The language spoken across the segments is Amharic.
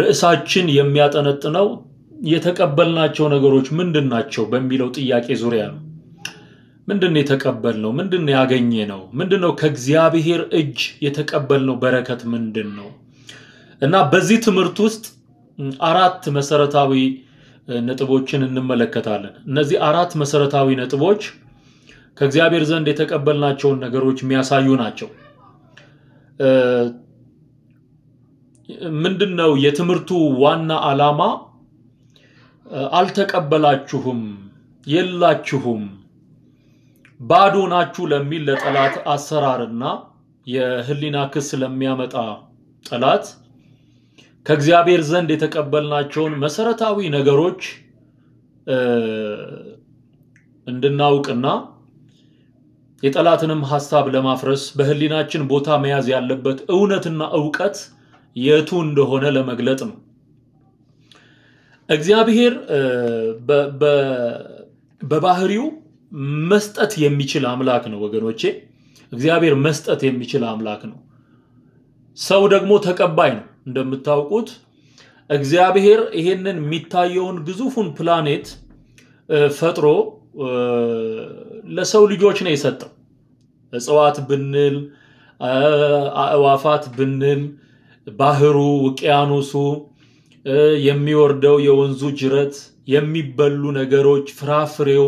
ርዕሳችን የሚያጠነጥነው የተቀበልናቸው ነገሮች ምንድን ናቸው በሚለው ጥያቄ ዙሪያ ነው። ምንድን ነው የተቀበልነው? ምንድን ነው ያገኘነው? ምንድን ነው ከእግዚአብሔር እጅ የተቀበልነው በረከት ምንድን ነው? እና በዚህ ትምህርት ውስጥ አራት መሰረታዊ ነጥቦችን እንመለከታለን። እነዚህ አራት መሰረታዊ ነጥቦች ከእግዚአብሔር ዘንድ የተቀበልናቸውን ነገሮች የሚያሳዩ ናቸው። ምንድን ነው የትምህርቱ ዋና ዓላማ? አልተቀበላችሁም፣ የላችሁም፣ ባዶ ናችሁ ለሚል ለጠላት አሰራርና የህሊና ክስ ለሚያመጣ ጠላት ከእግዚአብሔር ዘንድ የተቀበልናቸውን መሰረታዊ ነገሮች እንድናውቅና የጠላትንም ሀሳብ ለማፍረስ በህሊናችን ቦታ መያዝ ያለበት እውነትና እውቀት የቱ እንደሆነ ለመግለጥ ነው። እግዚአብሔር በባህሪው መስጠት የሚችል አምላክ ነው ወገኖቼ። እግዚአብሔር መስጠት የሚችል አምላክ ነው። ሰው ደግሞ ተቀባይ ነው። እንደምታውቁት እግዚአብሔር ይሄንን የሚታየውን ግዙፉን ፕላኔት ፈጥሮ ለሰው ልጆች ነው የሰጠው። እጽዋት ብንል አእዋፋት ብንል ባህሩ፣ ውቅያኖሱ፣ የሚወርደው የወንዙ ጅረት፣ የሚበሉ ነገሮች፣ ፍራፍሬው፣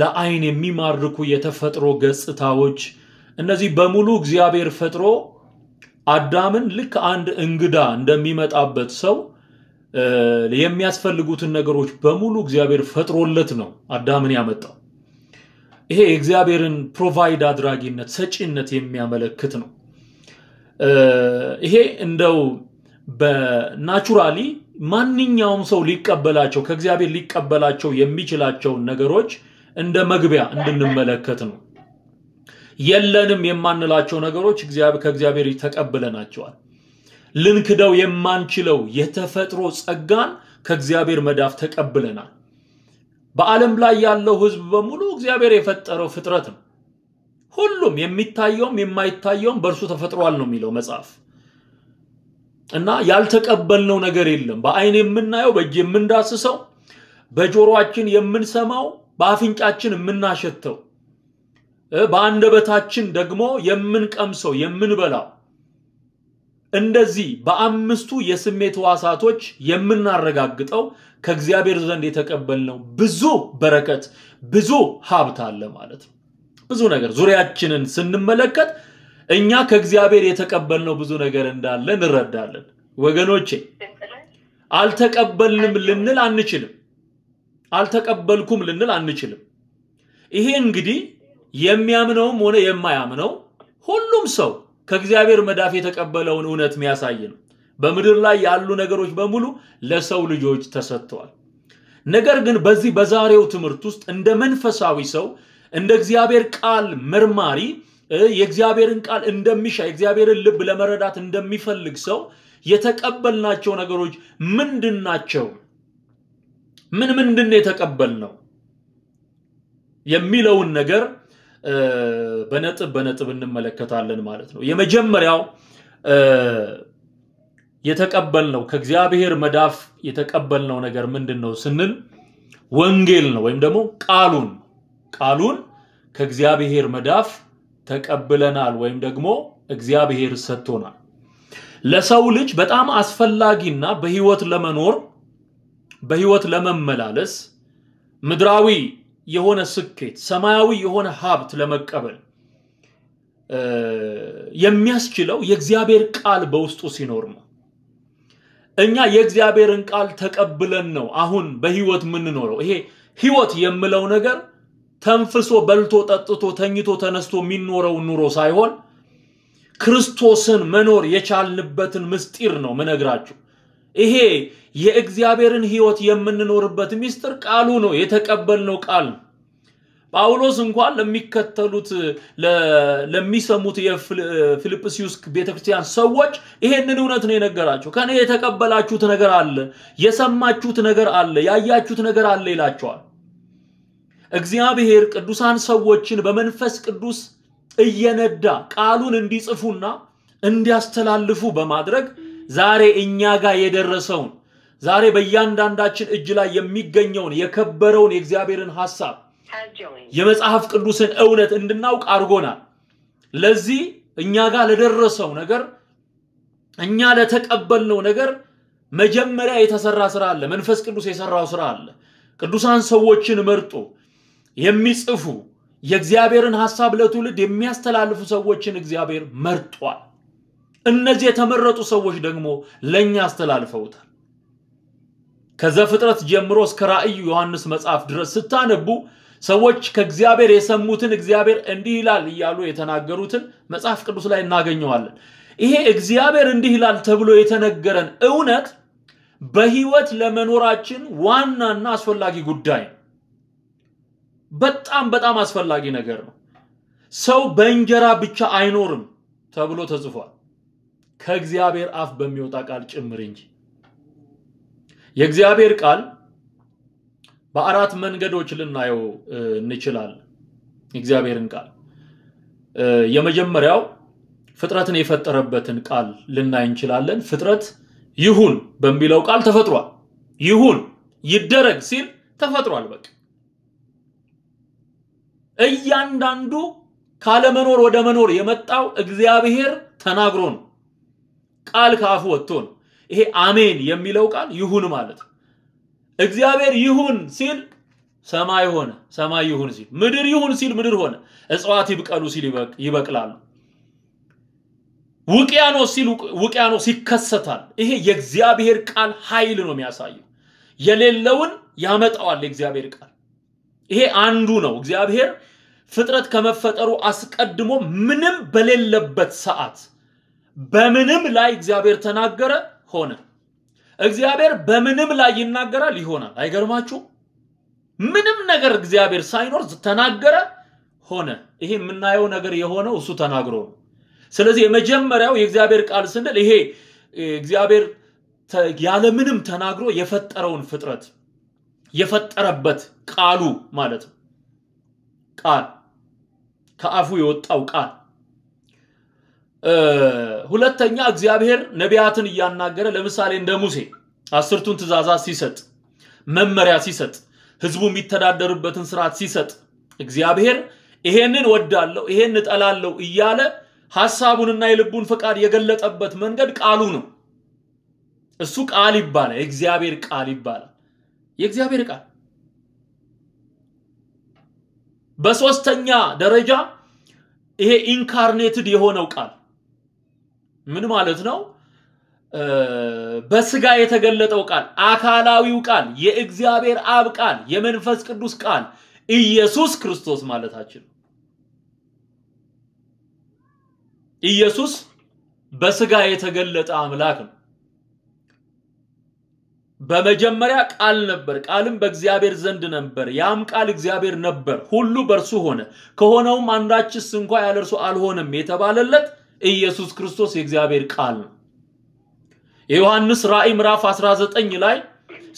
ለአይን የሚማርኩ የተፈጥሮ ገጽታዎች እነዚህ በሙሉ እግዚአብሔር ፈጥሮ አዳምን ልክ አንድ እንግዳ እንደሚመጣበት ሰው የሚያስፈልጉትን ነገሮች በሙሉ እግዚአብሔር ፈጥሮለት ነው አዳምን ያመጣው። ይሄ የእግዚአብሔርን ፕሮቫይድ አድራጊነት ሰጪነት የሚያመለክት ነው። ይሄ እንደው በናቹራሊ ማንኛውም ሰው ሊቀበላቸው ከእግዚአብሔር ሊቀበላቸው የሚችላቸውን ነገሮች እንደ መግቢያ እንድንመለከት ነው። የለንም የማንላቸው ነገሮች ከእግዚአብሔር ተቀብለናቸዋል። ልንክደው የማንችለው የተፈጥሮ ጸጋን ከእግዚአብሔር መዳፍ ተቀብለናል። በዓለም ላይ ያለው ህዝብ በሙሉ እግዚአብሔር የፈጠረው ፍጥረት ነው። ሁሉም የሚታየውም የማይታየውም በእርሱ ተፈጥሯል ነው የሚለው መጽሐፍ። እና ያልተቀበልነው ነገር የለም። በአይን የምናየው፣ በእጅ የምንዳስሰው፣ በጆሮአችን የምንሰማው፣ በአፍንጫችን የምናሸተው፣ በአንደበታችን ደግሞ የምንቀምሰው የምንበላው እንደዚህ በአምስቱ የስሜት ህዋሳቶች የምናረጋግጠው ከእግዚአብሔር ዘንድ የተቀበልነው ብዙ በረከት ብዙ ሀብት አለ ማለት ነው። ብዙ ነገር ዙሪያችንን ስንመለከት እኛ ከእግዚአብሔር የተቀበልነው ብዙ ነገር እንዳለ እንረዳለን። ወገኖቼ አልተቀበልንም ልንል አንችልም። አልተቀበልኩም ልንል አንችልም። ይሄ እንግዲህ የሚያምነውም ሆነ የማያምነው ሁሉም ሰው ከእግዚአብሔር መዳፍ የተቀበለውን እውነት የሚያሳይ ነው። በምድር ላይ ያሉ ነገሮች በሙሉ ለሰው ልጆች ተሰጥተዋል። ነገር ግን በዚህ በዛሬው ትምህርት ውስጥ እንደ መንፈሳዊ ሰው እንደ እግዚአብሔር ቃል መርማሪ የእግዚአብሔርን ቃል እንደሚሻ የእግዚአብሔርን ልብ ለመረዳት እንደሚፈልግ ሰው የተቀበልናቸው ነገሮች ምንድን ናቸው? ምን ምንድን የተቀበልነው የሚለውን ነገር በነጥብ በነጥብ እንመለከታለን ማለት ነው። የመጀመሪያው የተቀበልነው ከእግዚአብሔር መዳፍ የተቀበልነው ነገር ምንድን ነው ስንል ወንጌል ነው ወይም ደግሞ ቃሉን ቃሉን ከእግዚአብሔር መዳፍ ተቀብለናል ወይም ደግሞ እግዚአብሔር ሰጥቶናል። ለሰው ልጅ በጣም አስፈላጊና በህይወት ለመኖር በህይወት ለመመላለስ ምድራዊ የሆነ ስኬት፣ ሰማያዊ የሆነ ሀብት ለመቀበል የሚያስችለው የእግዚአብሔር ቃል በውስጡ ሲኖር ነው። እኛ የእግዚአብሔርን ቃል ተቀብለን ነው አሁን በህይወት የምንኖረው። ይሄ ህይወት የምለው ነገር ተንፍሶ በልቶ ጠጥቶ ተኝቶ ተነስቶ የሚኖረውን ኑሮ ሳይሆን ክርስቶስን መኖር የቻልንበትን ምስጢር ነው ምነግራችሁ። ይሄ የእግዚአብሔርን ህይወት የምንኖርበት ምስጢር ቃሉ ነው፣ የተቀበልነው ቃል ነው። ጳውሎስ እንኳን ለሚከተሉት ለሚሰሙት የፊልጵስዩስ ቤተክርስቲያን ሰዎች ይሄንን እውነት ነው የነገራቸው። ከኔ የተቀበላችሁት ነገር አለ፣ የሰማችሁት ነገር አለ፣ ያያችሁት ነገር አለ ይላቸዋል። እግዚአብሔር ቅዱሳን ሰዎችን በመንፈስ ቅዱስ እየነዳ ቃሉን እንዲጽፉና እንዲያስተላልፉ በማድረግ ዛሬ እኛ ጋር የደረሰውን ዛሬ በእያንዳንዳችን እጅ ላይ የሚገኘውን የከበረውን የእግዚአብሔርን ሐሳብ የመጽሐፍ ቅዱስን እውነት እንድናውቅ አድርጎናል። ለዚህ እኛ ጋር ለደረሰው ነገር እኛ ለተቀበልነው ነገር መጀመሪያ የተሰራ ስራ አለ። መንፈስ ቅዱስ የሰራው ስራ አለ። ቅዱሳን ሰዎችን መርጦ የሚጽፉ የእግዚአብሔርን ሐሳብ ለትውልድ የሚያስተላልፉ ሰዎችን እግዚአብሔር መርጧል። እነዚህ የተመረጡ ሰዎች ደግሞ ለእኛ አስተላልፈውታል። ከዘፍጥረት ጀምሮ እስከ ራእዩ ዮሐንስ መጽሐፍ ድረስ ስታነቡ ሰዎች ከእግዚአብሔር የሰሙትን እግዚአብሔር እንዲህ ይላል እያሉ የተናገሩትን መጽሐፍ ቅዱስ ላይ እናገኘዋለን። ይሄ እግዚአብሔር እንዲህ ይላል ተብሎ የተነገረን እውነት በህይወት ለመኖራችን ዋናና አስፈላጊ ጉዳይ ነው። በጣም በጣም አስፈላጊ ነገር ነው። ሰው በእንጀራ ብቻ አይኖርም ተብሎ ተጽፏል፣ ከእግዚአብሔር አፍ በሚወጣ ቃል ጭምር እንጂ። የእግዚአብሔር ቃል በአራት መንገዶች ልናየው እንችላለን። የእግዚአብሔርን ቃል የመጀመሪያው ፍጥረትን የፈጠረበትን ቃል ልናይ እንችላለን። ፍጥረት ይሁን በሚለው ቃል ተፈጥሯል። ይሁን ይደረግ ሲል ተፈጥሯል። በቃ እያንዳንዱ ካለመኖር ወደ መኖር የመጣው እግዚአብሔር ተናግሮ ነው። ቃል ከአፉ ወጥቶ ነው። ይሄ አሜን የሚለው ቃል ይሁን ማለት እግዚአብሔር ይሁን ሲል ሰማይ ሆነ፣ ሰማይ ይሁን ሲል ምድር ይሁን ሲል ምድር ሆነ፣ እጽዋት ይብቀሉ ሲል ይበቅላሉ፣ ውቅያኖስ ሲል ውቅያኖስ ይከሰታል። ይሄ የእግዚአብሔር ቃል ኃይል ነው የሚያሳየው። የሌለውን ያመጣዋል የእግዚአብሔር ቃል። ይሄ አንዱ ነው። እግዚአብሔር ፍጥረት ከመፈጠሩ አስቀድሞ ምንም በሌለበት ሰዓት በምንም ላይ እግዚአብሔር ተናገረ፣ ሆነ። እግዚአብሔር በምንም ላይ ይናገራል፣ ይሆናል። አይገርማችሁ? ምንም ነገር እግዚአብሔር ሳይኖር ተናገረ፣ ሆነ። ይሄ የምናየው ነገር የሆነው እሱ ተናግሮ ነው። ስለዚህ የመጀመሪያው የእግዚአብሔር ቃል ስንል ይሄ እግዚአብሔር ያለምንም ተናግሮ የፈጠረውን ፍጥረት የፈጠረበት ቃሉ ማለት ነው። ቃል ከአፉ የወጣው ቃል። ሁለተኛ እግዚአብሔር ነቢያትን እያናገረ ለምሳሌ እንደ ሙሴ አስርቱን ትእዛዛት ሲሰጥ፣ መመሪያ ሲሰጥ፣ ህዝቡ የሚተዳደርበትን ስርዓት ሲሰጥ እግዚአብሔር ይሄንን ወዳለው ይሄን እጠላለው እያለ ሐሳቡንና የልቡን ፈቃድ የገለጠበት መንገድ ቃሉ ነው። እሱ ቃል ይባላል፣ የእግዚአብሔር ቃል ይባላል። የእግዚአብሔር ቃል። በሶስተኛ ደረጃ ይሄ ኢንካርኔትድ የሆነው ቃል ምን ማለት ነው? በስጋ የተገለጠው ቃል፣ አካላዊው ቃል፣ የእግዚአብሔር አብ ቃል፣ የመንፈስ ቅዱስ ቃል ኢየሱስ ክርስቶስ ማለታችን ኢየሱስ በስጋ የተገለጠ አምላክ ነው። በመጀመሪያ ቃል ነበር፣ ቃልም በእግዚአብሔር ዘንድ ነበር፣ ያም ቃል እግዚአብሔር ነበር። ሁሉ በእርሱ ሆነ፣ ከሆነውም አንዳችስ እንኳ ያለ እርሱ አልሆነም የተባለለት ኢየሱስ ክርስቶስ የእግዚአብሔር ቃል ነው። የዮሐንስ ራእይ ምዕራፍ 19 ላይ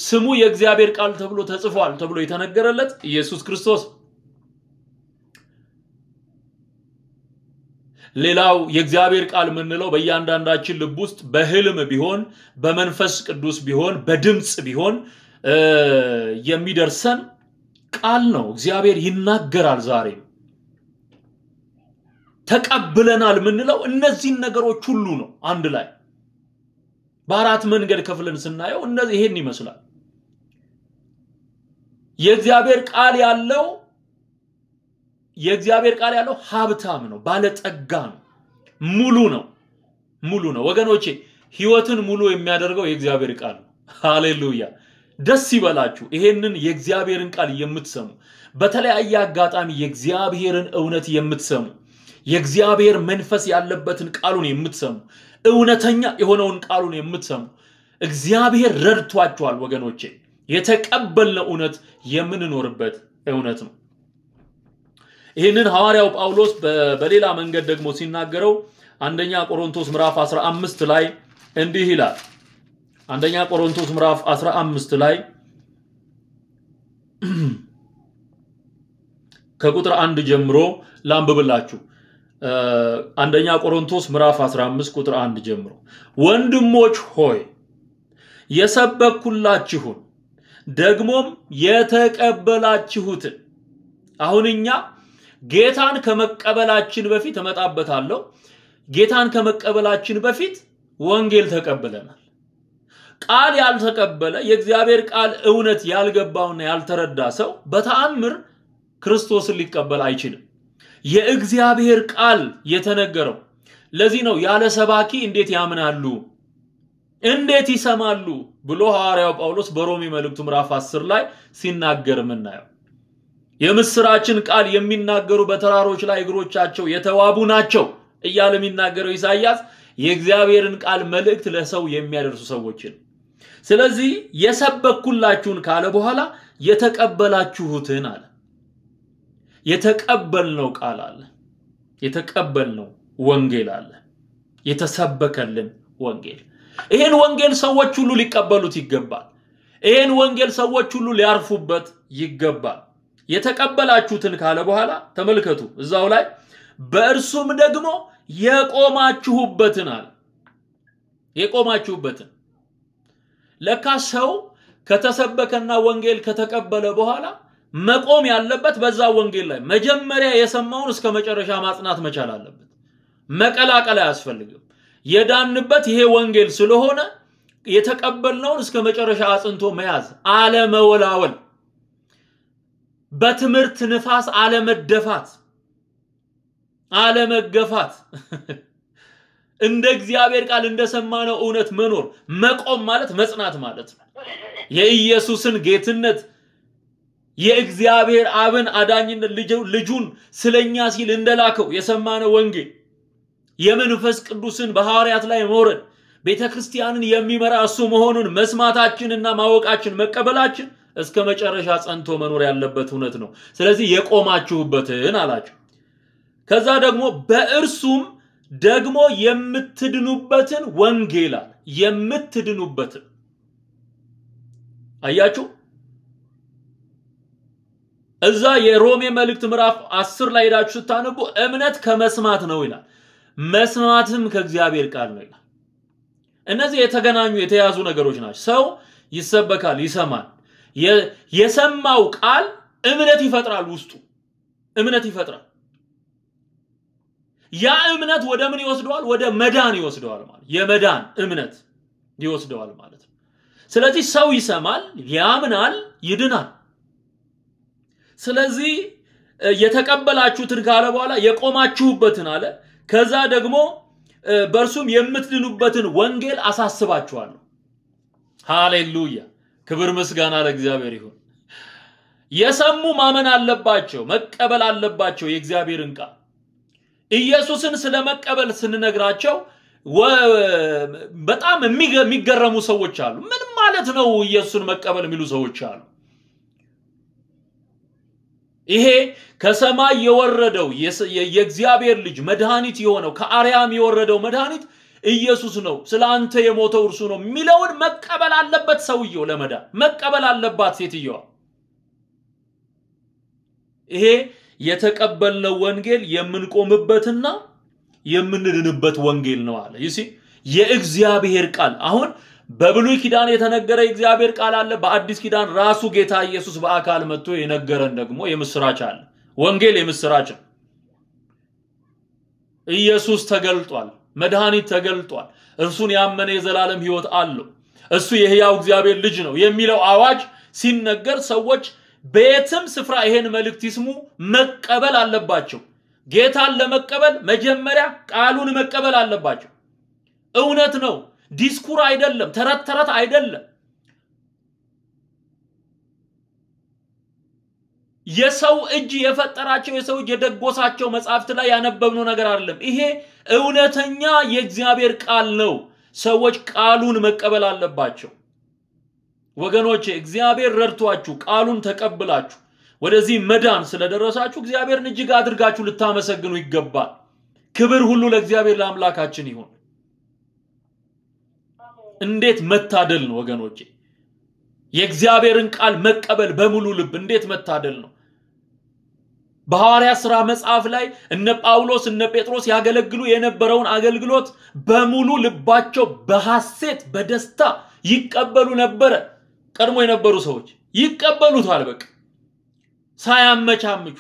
ስሙ የእግዚአብሔር ቃል ተብሎ ተጽፏል ተብሎ የተነገረለት ኢየሱስ ክርስቶስ ሌላው የእግዚአብሔር ቃል የምንለው በእያንዳንዳችን ልብ ውስጥ በህልም ቢሆን በመንፈስ ቅዱስ ቢሆን በድምፅ ቢሆን የሚደርሰን ቃል ነው። እግዚአብሔር ይናገራል። ዛሬ ተቀብለናል የምንለው እነዚህን ነገሮች ሁሉ ነው። አንድ ላይ በአራት መንገድ ከፍለን ስናየው ይሄን ይመስላል። የእግዚአብሔር ቃል ያለው የእግዚአብሔር ቃል ያለው ሀብታም ነው፣ ባለጠጋ ነው፣ ሙሉ ነው፣ ሙሉ ነው። ወገኖቼ ህይወትን ሙሉ የሚያደርገው የእግዚአብሔር ቃል ነው። ሃሌሉያ! ደስ ይበላችሁ። ይሄንን የእግዚአብሔርን ቃል የምትሰሙ በተለያየ አጋጣሚ የእግዚአብሔርን እውነት የምትሰሙ የእግዚአብሔር መንፈስ ያለበትን ቃሉን የምትሰሙ እውነተኛ የሆነውን ቃሉን የምትሰሙ እግዚአብሔር ረድቷችኋል ወገኖቼ። የተቀበልነው እውነት የምንኖርበት እውነት ነው። ይህንን ሐዋርያው ጳውሎስ በሌላ መንገድ ደግሞ ሲናገረው አንደኛ ቆሮንቶስ ምዕራፍ 15 ላይ እንዲህ ይላል። አንደኛ ቆሮንቶስ ምዕራፍ 15 ላይ ከቁጥር አንድ ጀምሮ ላንብብላችሁ። አንደኛ ቆሮንቶስ ምዕራፍ 15 ቁጥር 1 ጀምሮ ወንድሞች ሆይ የሰበኩላችሁን ደግሞም የተቀበላችሁትን አሁን እኛ ጌታን ከመቀበላችን በፊት እመጣበታለሁ። ጌታን ከመቀበላችን በፊት ወንጌል ተቀብለናል። ቃል ያልተቀበለ የእግዚአብሔር ቃል እውነት ያልገባውና ያልተረዳ ሰው በተአምር ክርስቶስን ሊቀበል አይችልም። የእግዚአብሔር ቃል የተነገረው ለዚህ ነው ያለ ሰባኪ እንዴት ያምናሉ? እንዴት ይሰማሉ? ብሎ ሐዋርያው ጳውሎስ በሮሜ መልእክቱ ምዕራፍ 10 ላይ ሲናገር የምናየው የምስራችን ቃል የሚናገሩ በተራሮች ላይ እግሮቻቸው የተዋቡ ናቸው እያለ የሚናገረው ኢሳይያስ የእግዚአብሔርን ቃል መልእክት ለሰው የሚያደርሱ ሰዎችን። ስለዚህ የሰበኩላችሁን ካለ በኋላ የተቀበላችሁትን አለ። የተቀበልነው ቃል አለ። የተቀበልነው ወንጌል አለ። የተሰበከልን ወንጌል። ይህን ወንጌል ሰዎች ሁሉ ሊቀበሉት ይገባል። ይህን ወንጌል ሰዎች ሁሉ ሊያርፉበት ይገባል። የተቀበላችሁትን ካለ በኋላ ተመልከቱ እዛው ላይ በእርሱም ደግሞ የቆማችሁበትን አለ። የቆማችሁበትን ለካ ሰው ከተሰበከና ወንጌል ከተቀበለ በኋላ መቆም ያለበት በዛ ወንጌል ላይ መጀመሪያ የሰማውን እስከ መጨረሻ ማጽናት መቻል አለበት። መቀላቀል አያስፈልግም። የዳንበት ይሄ ወንጌል ስለሆነ የተቀበልነውን እስከ መጨረሻ አጽንቶ መያዝ አለመወላወል በትምህርት ንፋስ አለመደፋት፣ አለመገፋት፣ እንደ እግዚአብሔር ቃል እንደሰማነው እውነት መኖር መቆም ማለት መጽናት ማለት ነው። የኢየሱስን ጌትነት የእግዚአብሔር አብን አዳኝነት ልጁን ስለኛ ሲል እንደላከው የሰማነው ወንጌል የመንፈስ ቅዱስን በሐዋርያት ላይ መውረድ ቤተ ክርስቲያንን የሚመራ እሱ መሆኑን መስማታችንና ማወቃችን መቀበላችን እስከ መጨረሻ ጸንቶ መኖር ያለበት እውነት ነው። ስለዚህ የቆማችሁበትን አላቸው። ከዛ ደግሞ በእርሱም ደግሞ የምትድኑበትን ወንጌል አለ። የምትድኑበትን አያችሁ። እዛ የሮሜ መልእክት ምዕራፍ አስር ላይ ሄዳችሁ ስታነቡ እምነት ከመስማት ነው ይላል፣ መስማትም ከእግዚአብሔር ቃል ነው ይላል። እነዚህ የተገናኙ የተያዙ ነገሮች ናቸው። ሰው ይሰበካል፣ ይሰማል። የሰማው ቃል እምነት ይፈጥራል። ውስጡ እምነት ይፈጥራል። ያ እምነት ወደ ምን ይወስደዋል? ወደ መዳን ይወስደዋል ማለት የመዳን እምነት ይወስደዋል ማለት ነው። ስለዚህ ሰው ይሰማል፣ ያምናል፣ ይድናል። ስለዚህ የተቀበላችሁትን ካለ በኋላ የቆማችሁበትን አለ። ከዛ ደግሞ በእርሱም የምትድኑበትን ወንጌል አሳስባችኋለሁ። ሃሌሉያ ክብር ምስጋና ለእግዚአብሔር ይሁን። የሰሙ ማመን አለባቸው፣ መቀበል አለባቸው የእግዚአብሔርን ቃል። ኢየሱስን ስለ መቀበል ስንነግራቸው በጣም የሚገረሙ ሰዎች አሉ። ምን ማለት ነው ኢየሱስን መቀበል የሚሉ ሰዎች አሉ። ይሄ ከሰማይ የወረደው የእግዚአብሔር ልጅ መድኃኒት የሆነው ከአርያም የወረደው መድኃኒት ኢየሱስ ነው፣ ስለ አንተ የሞተው እርሱ ነው የሚለውን መቀበል አለበት ሰውየው። ለመዳ መቀበል አለባት ሴትየዋ። ይሄ የተቀበልነው ወንጌል የምንቆምበትና የምንድንበት ወንጌል ነው አለ። ይሲ የእግዚአብሔር ቃል አሁን በብሉይ ኪዳን የተነገረ የእግዚአብሔር ቃል አለ። በአዲስ ኪዳን ራሱ ጌታ ኢየሱስ በአካል መጥቶ የነገረን ደግሞ የምስራች አለ። ወንጌል የምስራች ኢየሱስ ተገልጧል። መድኃኒት ተገልጧል። እርሱን ያመነ የዘላለም ህይወት አለው። እሱ የህያው እግዚአብሔር ልጅ ነው የሚለው አዋጅ ሲነገር ሰዎች በየትም ስፍራ ይሄን መልእክት ይስሙ፣ መቀበል አለባቸው። ጌታን ለመቀበል መጀመሪያ ቃሉን መቀበል አለባቸው። እውነት ነው። ዲስኩር አይደለም፣ ተረት ተረት አይደለም። የሰው እጅ የፈጠራቸው የሰው እጅ የደጎሳቸው መጽሐፍት ላይ ያነበብነው ነገር አይደለም። ይሄ እውነተኛ የእግዚአብሔር ቃል ነው። ሰዎች ቃሉን መቀበል አለባቸው። ወገኖቼ እግዚአብሔር ረድቷችሁ ቃሉን ተቀብላችሁ ወደዚህ መዳን ስለደረሳችሁ እግዚአብሔርን እጅግ አድርጋችሁ ልታመሰግኑ ይገባል። ክብር ሁሉ ለእግዚአብሔር ለአምላካችን ይሁን። እንዴት መታደል ነው ወገኖቼ! የእግዚአብሔርን ቃል መቀበል በሙሉ ልብ እንዴት መታደል ነው! በሐዋርያ ሥራ መጽሐፍ ላይ እነ ጳውሎስ እነ ጴጥሮስ ያገለግሉ የነበረውን አገልግሎት በሙሉ ልባቸው በሐሴት በደስታ ይቀበሉ ነበረ። ቀድሞ የነበሩ ሰዎች ይቀበሉታል። በቃ ሳያመቻምቹ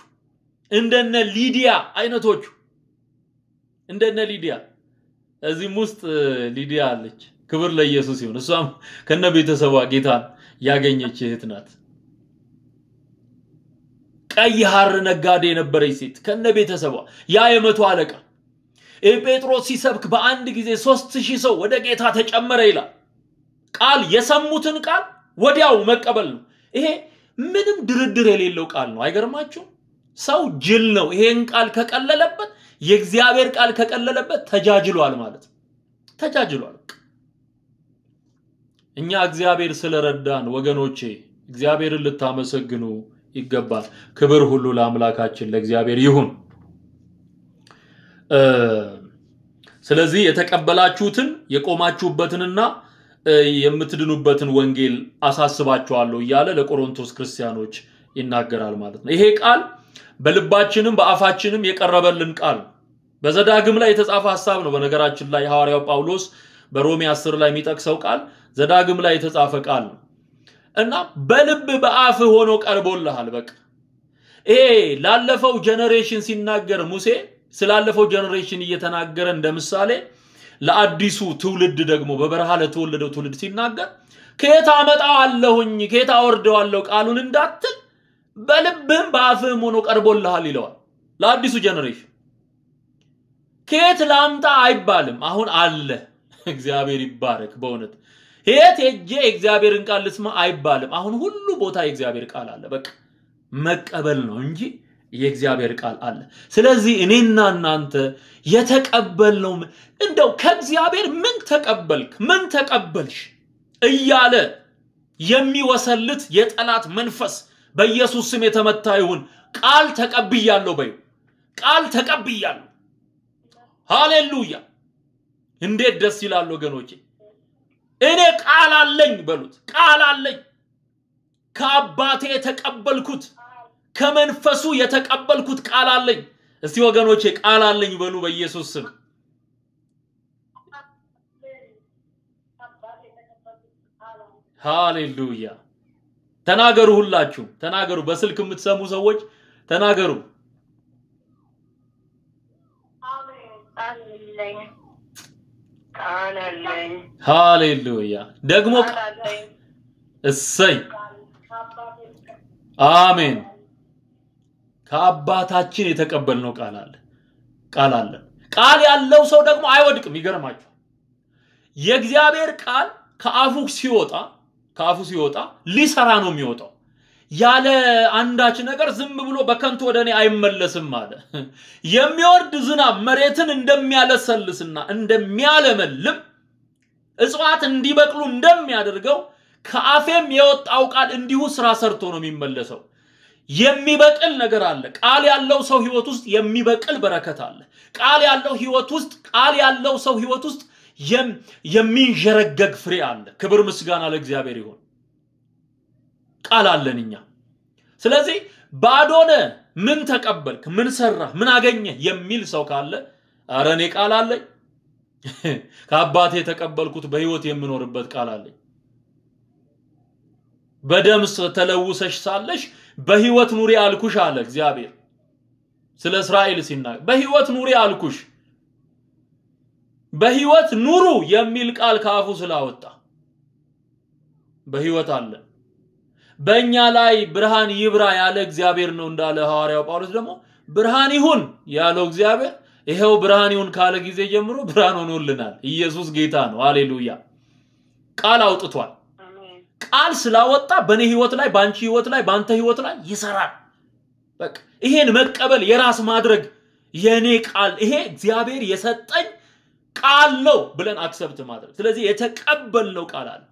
እንደነ ሊዲያ አይነቶቹ እንደነ ሊዲያ እዚህም ውስጥ ሊዲያ አለች። ክብር ለኢየሱስ ይሁን። እሷም ከነ ቤተሰቧ ጌታን ያገኘች እህት ናት። ቀይ ሐር ነጋዴ የነበረች ሴት ከነ ቤተሰቧ ያ የመቶ አለቃ ይህ ጴጥሮስ ሲሰብክ በአንድ ጊዜ ሶስት ሺህ ሰው ወደ ጌታ ተጨመረ ይላል። ቃል የሰሙትን ቃል ወዲያው መቀበል ነው። ይሄ ምንም ድርድር የሌለው ቃል ነው። አይገርማችሁም? ሰው ጅል ነው። ይሄን ቃል ከቀለለበት፣ የእግዚአብሔር ቃል ከቀለለበት ተጃጅሏል ማለት ነው። ተጃጅሏል። እኛ እግዚአብሔር ስለረዳን ወገኖቼ እግዚአብሔርን ልታመሰግኑ ይገባል። ክብር ሁሉ ለአምላካችን ለእግዚአብሔር ይሁን። ስለዚህ የተቀበላችሁትን የቆማችሁበትንና የምትድኑበትን ወንጌል አሳስባችኋለሁ እያለ ለቆሮንቶስ ክርስቲያኖች ይናገራል ማለት ነው። ይሄ ቃል በልባችንም በአፋችንም የቀረበልን ቃል በዘዳግም ላይ የተጻፈ ሀሳብ ነው። በነገራችን ላይ ሐዋርያው ጳውሎስ በሮሜ 10 ላይ የሚጠቅሰው ቃል ዘዳግም ላይ የተጻፈ ቃል ነው። እና በልብ በአፍ ሆኖ ቀርቦልሃል። በቃ ይሄ ላለፈው ጀኔሬሽን ሲናገር ሙሴ ስላለፈው ጀኔሬሽን እየተናገረ እንደ ምሳሌ ለአዲሱ ትውልድ ደግሞ በበረሃ ለተወለደው ትውልድ ሲናገር ከየት አመጣዋለሁኝ ከየት አወርደዋለሁ ቃሉን እንዳትል በልብህም በአፍህም ሆኖ ቀርቦልሃል ይለዋል ለአዲሱ ጀኔሬሽን ከየት ላምጣ አይባልም። አሁን አለ። እግዚአብሔር ይባረክ በእውነት የት ሄጄ የእግዚአብሔርን ቃል ልስማ አይባልም። አሁን ሁሉ ቦታ የእግዚአብሔር ቃል አለ። በቃ መቀበል ነው እንጂ የእግዚአብሔር ቃል አለ። ስለዚህ እኔና እናንተ የተቀበልነው እንደው ከእግዚአብሔር ምን ተቀበልክ፣ ምን ተቀበልሽ እያለ የሚወሰልት የጠላት መንፈስ በኢየሱስ ስም የተመታ ይሁን። ቃል ተቀብያለሁ በይ፣ ቃል ተቀብያለሁ። ሃሌሉያ! እንዴት ደስ ይላል ወገኖቼ። እኔ ቃል አለኝ በሉት። ቃል አለኝ ከአባቴ የተቀበልኩት ከመንፈሱ የተቀበልኩት ቃል አለኝ። እስቲ ወገኖቼ ቃል አለኝ በሉ በኢየሱስ ስም። ሃሌሉያ ተናገሩ፣ ሁላችሁ ተናገሩ። በስልክ የምትሰሙ ሰዎች ተናገሩ። ሃሌሉያ ደግሞ እሰይ አሜን። ከአባታችን የተቀበልነው ቃል አለ ቃል አለ። ቃል ያለው ሰው ደግሞ አይወድቅም። ይገርማችሁ የእግዚአብሔር ቃል ከአፉ ሲወጣ ከአፉ ሲወጣ ሊሰራ ነው የሚወጣው። ያለ አንዳች ነገር ዝም ብሎ በከንቱ ወደ እኔ አይመለስም አለ። የሚወርድ ዝናብ መሬትን እንደሚያለሰልስና እንደሚያለመልም እጽዋት እንዲበቅሉ እንደሚያደርገው ከአፌም የወጣው ቃል እንዲሁ ስራ ሰርቶ ነው የሚመለሰው። የሚበቅል ነገር አለ። ቃል ያለው ሰው ህይወት ውስጥ የሚበቅል በረከት አለ። ቃል ያለው ህይወት ውስጥ ቃል ያለው ሰው ህይወት ውስጥ የሚንዠረገግ ፍሬ አለ። ክብር ምስጋና ለእግዚአብሔር ይሁን። ቃል አለን እኛ። ስለዚህ ባዶነ ምን ተቀበልክ፣ ምን ሰራህ፣ ምን አገኘህ የሚል ሰው ካለ አረ እኔ ቃል አለኝ ከአባቴ የተቀበልኩት በህይወት የምኖርበት ቃል አለኝ። በደም ተለውሰሽ ሳለሽ በህይወት ኑሪ አልኩሽ አለ እግዚአብሔር ስለ እስራኤል ሲናገር። በህይወት ኑሪ አልኩሽ፣ በህይወት ኑሩ የሚል ቃል ከአፉ ስላወጣ በህይወት አለን። በእኛ ላይ ብርሃን ይብራ ያለ እግዚአብሔር ነው እንዳለ ሐዋርያው ጳውሎስ ደግሞ ብርሃን ይሁን ያለው እግዚአብሔር ይኸው ብርሃን ይሁን ካለ ጊዜ ጀምሮ ብርሃን ሆኖልናል። ኢየሱስ ጌታ ነው። አሌሉያ። ቃል አውጥቷል። ቃል ስላወጣ በእኔ ህይወት ላይ፣ በአንቺ ህይወት ላይ፣ በአንተ ህይወት ላይ ይሰራል። በቃ ይሄን መቀበል የራስ ማድረግ የኔ ቃል ይሄ እግዚአብሔር የሰጠኝ ቃል ነው ብለን አክሰብት ማድረግ። ስለዚህ የተቀበልነው ቃል አለ።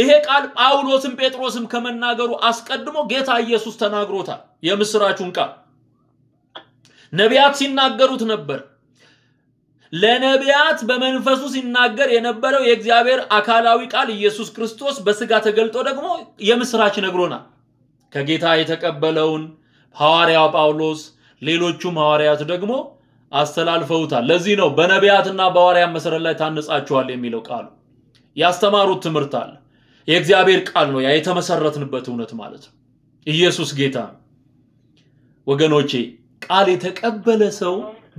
ይሄ ቃል ጳውሎስም ጴጥሮስም ከመናገሩ አስቀድሞ ጌታ ኢየሱስ ተናግሮታል። የምስራቹን ቃል ነቢያት ሲናገሩት ነበር። ለነቢያት በመንፈሱ ሲናገር የነበረው የእግዚአብሔር አካላዊ ቃል ኢየሱስ ክርስቶስ በስጋ ተገልጦ ደግሞ የምስራች ነግሮናል። ከጌታ የተቀበለውን ሐዋርያው ጳውሎስ፣ ሌሎቹም ሐዋርያት ደግሞ አስተላልፈውታል። ለዚህ ነው በነቢያትና በሐዋርያት መሰረት ላይ ታነጻችኋል የሚለው ቃሉ ያስተማሩት ትምህርት አለ። የእግዚአብሔር ቃል ነው፣ ያ የተመሰረትንበት እውነት ማለት ነው። ኢየሱስ ጌታ ወገኖቼ ቃል የተቀበለ ሰው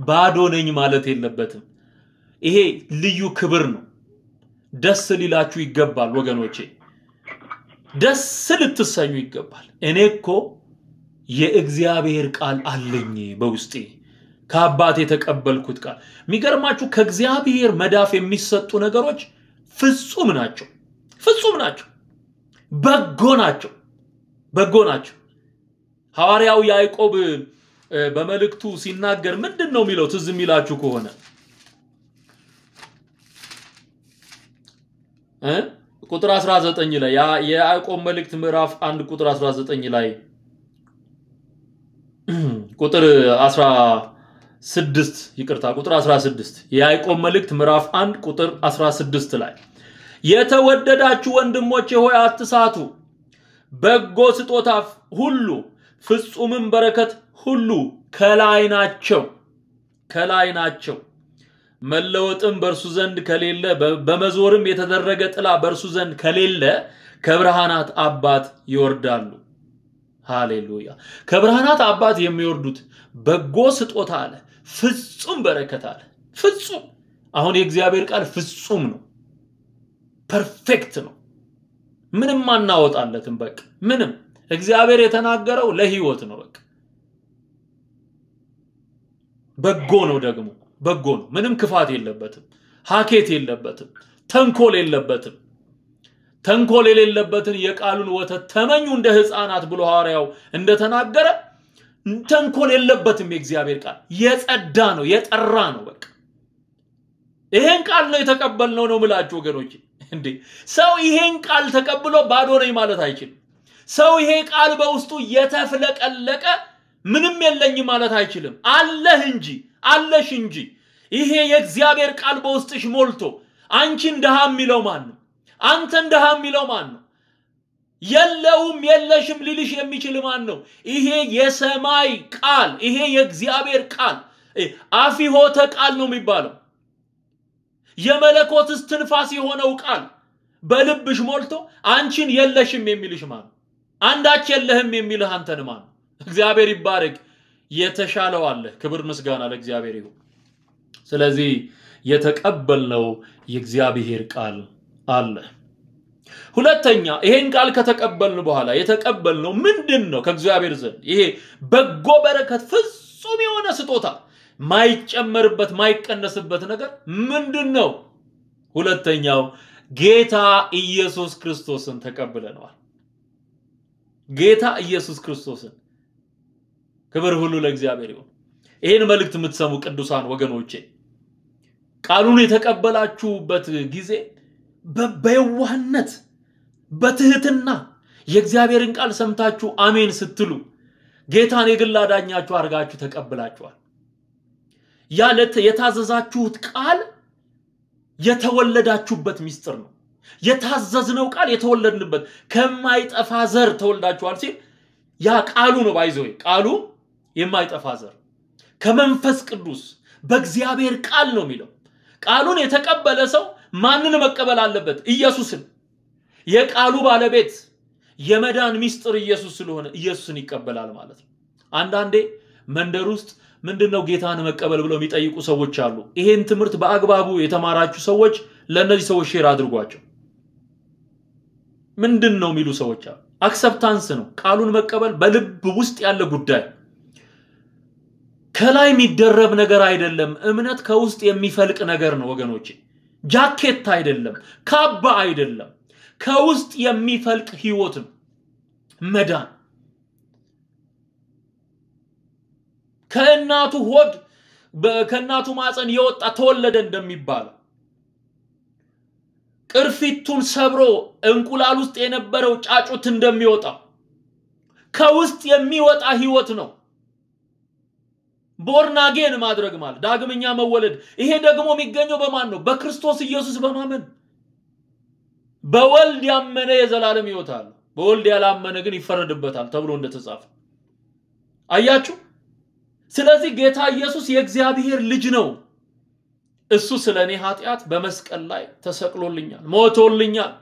ባዶ ነኝ ማለት የለበትም። ይሄ ልዩ ክብር ነው። ደስ ሊላችሁ ይገባል ወገኖቼ፣ ደስ ልትሰኙ ይገባል። እኔ እኮ የእግዚአብሔር ቃል አለኝ በውስጤ ከአባት የተቀበልኩት ቃል። የሚገርማችሁ ከእግዚአብሔር መዳፍ የሚሰጡ ነገሮች ፍጹም ናቸው። ፍጹም ናቸው፣ በጎ ናቸው፣ በጎ ናቸው። ሐዋርያው ያዕቆብ በመልእክቱ ሲናገር ምንድን ነው የሚለው? ትዝ የሚላችሁ ከሆነ ቁጥር 19 ላይ ያ የያዕቆብ መልእክት ምዕራፍ 1 ቁጥር 19 ላይ ቁጥር 16 ይቅርታ፣ ቁጥር 16 የያዕቆብ መልእክት ምዕራፍ 1 ቁጥር 16 ላይ የተወደዳችሁ ወንድሞቼ ሆይ አትሳቱ። በጎ ስጦታ ሁሉ ፍጹምም በረከት ሁሉ ከላይ ናቸው ከላይ ናቸው። መለወጥም በእርሱ ዘንድ ከሌለ በመዞርም የተደረገ ጥላ በእርሱ ዘንድ ከሌለ ከብርሃናት አባት ይወርዳሉ። ሃሌሉያ! ከብርሃናት አባት የሚወርዱት በጎ ስጦታ አለ፣ ፍጹም በረከት አለ። ፍጹም አሁን የእግዚአብሔር ቃል ፍጹም ነው። ፐርፌክት ነው። ምንም አናወጣለትም። በቃ ምንም እግዚአብሔር የተናገረው ለህይወት ነው። በቃ በጎ ነው ደግሞ በጎ ነው። ምንም ክፋት የለበትም። ሀኬት የለበትም። ተንኮል የለበትም። ተንኮል የሌለበትን የቃሉን ወተት ተመኙ እንደ ህፃናት ብሎ ሐዋርያው እንደተናገረ ተንኮል የለበትም። የእግዚአብሔር ቃል የጸዳ ነው፣ የጠራ ነው። በቃ ይሄን ቃል ነው የተቀበልነው ነው ምላችሁ ወገኖቼ። እንዴ ሰው ይሄን ቃል ተቀብሎ ባዶ ነኝ ማለት አይችልም። ሰው ይሄ ቃል በውስጡ የተፍለቀለቀ ምንም የለኝ ማለት አይችልም። አለህ እንጂ አለሽ እንጂ ይሄ የእግዚአብሔር ቃል በውስጥሽ ሞልቶ አንቺን ድሃ የሚለው ማን ነው? አንተን ድሃ የሚለው ማን ነው? የለውም የለሽም ሊልሽ የሚችል ማን ነው? ይሄ የሰማይ ቃል ይሄ የእግዚአብሔር ቃል አፊሆተ ቃል ነው የሚባለው። የመለኮት እስትንፋስ የሆነው ቃል በልብሽ ሞልቶ አንቺን የለሽም የሚልሽ ማን? አንዳች የለህም የሚልህ አንተን ማን? እግዚአብሔር ይባረክ። የተሻለው አለ። ክብር ምስጋና ለእግዚአብሔር ይሁን። ስለዚህ የተቀበልነው የእግዚአብሔር ቃል አለ። ሁለተኛ ይሄን ቃል ከተቀበልን በኋላ የተቀበልነው ምንድን ነው? ከእግዚአብሔር ዘንድ ይሄ በጎ በረከት ፍጹም የሆነ ስጦታ ማይጨመርበት ማይቀነስበት ነገር ምንድን ነው? ሁለተኛው ጌታ ኢየሱስ ክርስቶስን ተቀብለነዋል። ጌታ ኢየሱስ ክርስቶስን ክብር ሁሉ ለእግዚአብሔር ይሁን። ይህን መልእክት የምትሰሙ ቅዱሳን ወገኖቼ ቃሉን የተቀበላችሁበት ጊዜ በየዋህነት በትህትና የእግዚአብሔርን ቃል ሰምታችሁ አሜን ስትሉ ጌታን የግል አዳኛችሁ አድርጋችሁ ተቀብላችኋል። ያለ የታዘዛችሁት ቃል የተወለዳችሁበት ሚስጥር ነው። የታዘዝነው ቃል የተወለድንበት ከማይጠፋ ዘር ተወልዳችኋል ሲል ያ ቃሉ ነው። ባይዘ ቃሉ የማይጠፋ ዘር ከመንፈስ ቅዱስ በእግዚአብሔር ቃል ነው የሚለው። ቃሉን የተቀበለ ሰው ማንን መቀበል አለበት? ኢየሱስን። የቃሉ ባለቤት የመዳን ሚስጥር ኢየሱስ ስለሆነ ኢየሱስን ይቀበላል ማለት ነው። አንዳንዴ መንደር ውስጥ ምንድነው ጌታን መቀበል ብለው የሚጠይቁ ሰዎች አሉ። ይሄን ትምህርት በአግባቡ የተማራችሁ ሰዎች ለእነዚህ ሰዎች ሼር አድርጓቸው። ምንድን ነው የሚሉ ሰዎች አሉ። አክሰፕታንስ ነው ቃሉን መቀበል በልብ ውስጥ ያለ ጉዳይ ከላይ የሚደረብ ነገር አይደለም። እምነት ከውስጥ የሚፈልቅ ነገር ነው ወገኖቼ። ጃኬት አይደለም፣ ካባ አይደለም፣ ከውስጥ የሚፈልቅ ህይወት ነው መዳን ከእናቱ ሆድ ከእናቱ ማፀን የወጣ ተወለደ እንደሚባለው ቅርፊቱን ሰብሮ እንቁላል ውስጥ የነበረው ጫጩት እንደሚወጣ ከውስጥ የሚወጣ ህይወት ነው። ቦርናጌን ማድረግ ማለት ዳግመኛ መወለድ። ይሄ ደግሞ የሚገኘው በማን ነው? በክርስቶስ ኢየሱስ በማመን በወልድ ያመነ የዘላለም ህይወት አለ፣ በወልድ ያላመነ ግን ይፈረድበታል ተብሎ እንደተጻፈ አያችሁ። ስለዚህ ጌታ ኢየሱስ የእግዚአብሔር ልጅ ነው። እሱ ስለ እኔ ኃጢአት በመስቀል ላይ ተሰቅሎልኛል፣ ሞቶልኛል።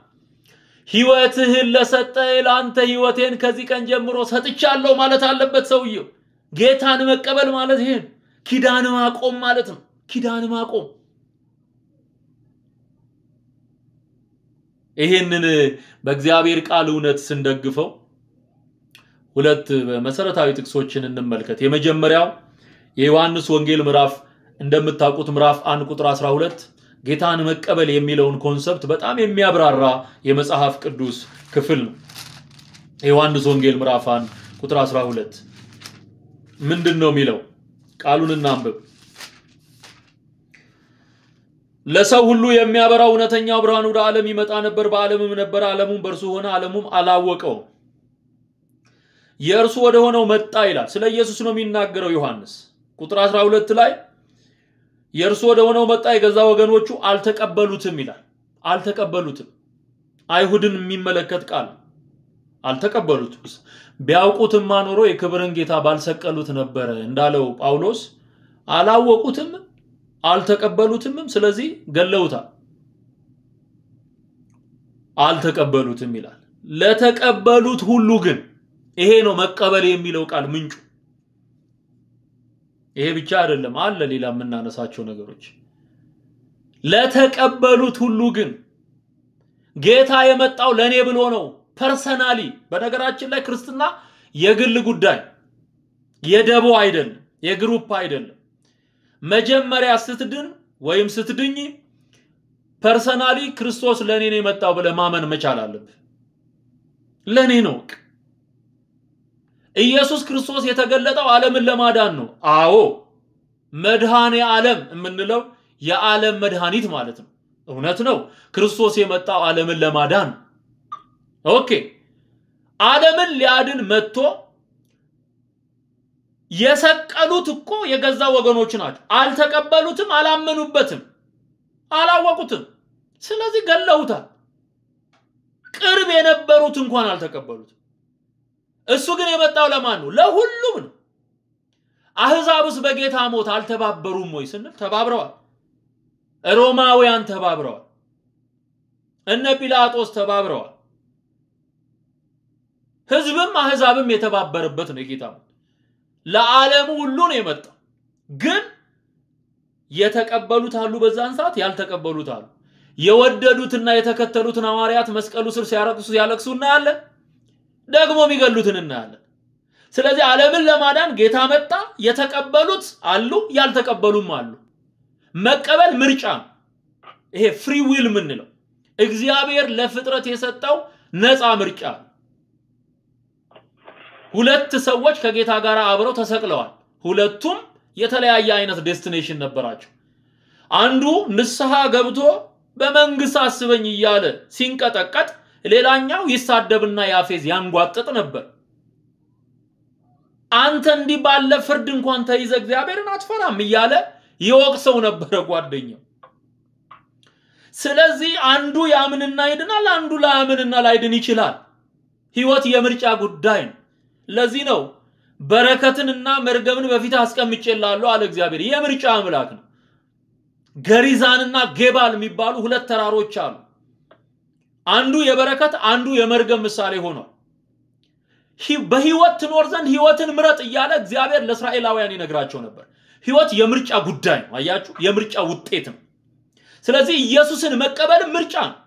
ህይወትህን ለሰጠ ለአንተ ህይወቴን ከዚህ ቀን ጀምሮ ሰጥቻለሁ ማለት አለበት ሰውየው። ጌታን መቀበል ማለት ይህን ኪዳን ማቆም ማለት ነው። ኪዳን ማቆም ይህንን በእግዚአብሔር ቃል እውነት ስንደግፈው ሁለት መሰረታዊ ጥቅሶችን እንመልከት። የመጀመሪያው የዮሐንስ ወንጌል ምዕራፍ እንደምታውቁት ምዕራፍ 1 ቁጥር 12 ጌታን መቀበል የሚለውን ኮንሰፕት በጣም የሚያብራራ የመጽሐፍ ቅዱስ ክፍል ነው። የዮሐንስ ወንጌል ምዕራፍ 1 ቁጥር 12 ምንድን ነው የሚለው? ቃሉን እናንብብ። ለሰው ሁሉ የሚያበራው እውነተኛው ብርሃን ወደ ዓለም ይመጣ ነበር፣ በዓለምም ነበር፣ ዓለሙም በእርሱ ሆነ፣ ዓለሙም አላወቀውም። የእርሱ ወደ ሆነው መጣ ይላል። ስለ ኢየሱስ ነው የሚናገረው ዮሐንስ ቁጥር 12 ላይ የእርሱ ወደ ሆነው መጣ፣ የገዛ ወገኖቹ አልተቀበሉትም ይላል። አልተቀበሉትም አይሁድን የሚመለከት ቃል አልተቀበሉትም። ቢያውቁትም አኖሮ የክብርን ጌታ ባልሰቀሉት ነበረ እንዳለው ጳውሎስ አላወቁትም፣ አልተቀበሉትምም። ስለዚህ ገለውታል። አልተቀበሉትም ይላል። ለተቀበሉት ሁሉ ግን ይሄ ነው መቀበል የሚለው ቃል ምንጩ። ይሄ ብቻ አይደለም፣ አለ ሌላ የምናነሳቸው ነገሮች። ለተቀበሉት ሁሉ ግን ጌታ የመጣው ለኔ ብሎ ነው። ፐርሰናሊ። በነገራችን ላይ ክርስትና የግል ጉዳይ የደቦ አይደለም፣ የግሩፕ አይደለም። መጀመሪያ ስትድን ወይም ስትድኝ ፐርሰናሊ ክርስቶስ ለእኔ ነው የመጣው ብለህ ማመን መቻል አለብህ። ለእኔ ነው ኢየሱስ ክርስቶስ የተገለጠው ዓለምን ለማዳን ነው። አዎ መድኃኔ ዓለም የምንለው የዓለም መድኃኒት ማለት ነው። እውነት ነው። ክርስቶስ የመጣው ዓለምን ለማዳን ኦኬ ዓለምን ሊያድን መጥቶ የሰቀሉት እኮ የገዛ ወገኖች ናቸው። አልተቀበሉትም፣ አላመኑበትም፣ አላወቁትም። ስለዚህ ገለውታል። ቅርብ የነበሩት እንኳን አልተቀበሉትም። እሱ ግን የመጣው ለማን ነው? ለሁሉም ነው። አህዛብስ በጌታ ሞት አልተባበሩም ወይ ስንል ተባብረዋል። ሮማውያን ተባብረዋል። እነ ጲላጦስ ተባብረዋል። ህዝብም አህዛብም የተባበረበት ነው የጌታ ሞት። ለዓለሙ ሁሉ ነው የመጣው። ግን የተቀበሉት አሉ፣ በዛን ሰዓት ያልተቀበሉት አሉ። የወደዱትና የተከተሉትን ሐዋርያት መስቀሉ ስር ሲያረቅሱ ሲያለቅሱ እናያለን። ደግሞ የሚገሉትን እናያለን። ስለዚህ ዓለምን ለማዳን ጌታ መጣ። የተቀበሉት አሉ፣ ያልተቀበሉም አሉ። መቀበል ምርጫ ይሄ ፍሪ ዊል የምንለው እግዚአብሔር ለፍጥረት የሰጠው ነፃ ምርጫ። ሁለት ሰዎች ከጌታ ጋር አብረው ተሰቅለዋል። ሁለቱም የተለያየ አይነት ዴስቲኔሽን ነበራቸው። አንዱ ንስሐ ገብቶ በመንግስት አስበኝ እያለ ሲንቀጠቀጥ ሌላኛው ይሳደብና ያፌዝ ያንጓጥጥ ነበር። አንተ እንዲህ ባለ ፍርድ እንኳን ተይዘ እግዚአብሔርን አትፈራም እያለ ይወቅሰው ነበረ ጓደኛው። ስለዚህ አንዱ ያምንና ይድናል፣ አንዱ ላያምንና ላይድን ይችላል። ህይወት የምርጫ ጉዳይ ነው። ለዚህ ነው በረከትንና መርገምን በፊት አስቀምጬልሃለሁ አለ እግዚአብሔር። የምርጫ አምላክ ነው። ገሪዛንና ጌባል የሚባሉ ሁለት ተራሮች አሉ። አንዱ የበረከት አንዱ የመርገም ምሳሌ ሆኗል። በህይወት ትኖር ዘንድ ህይወትን ምረጥ እያለ እግዚአብሔር ለእስራኤላውያን ይነግራቸው ነበር። ህይወት የምርጫ ጉዳይ ነው። አያችሁ፣ የምርጫ ውጤት ነው። ስለዚህ ኢየሱስን መቀበል ምርጫ ነው፣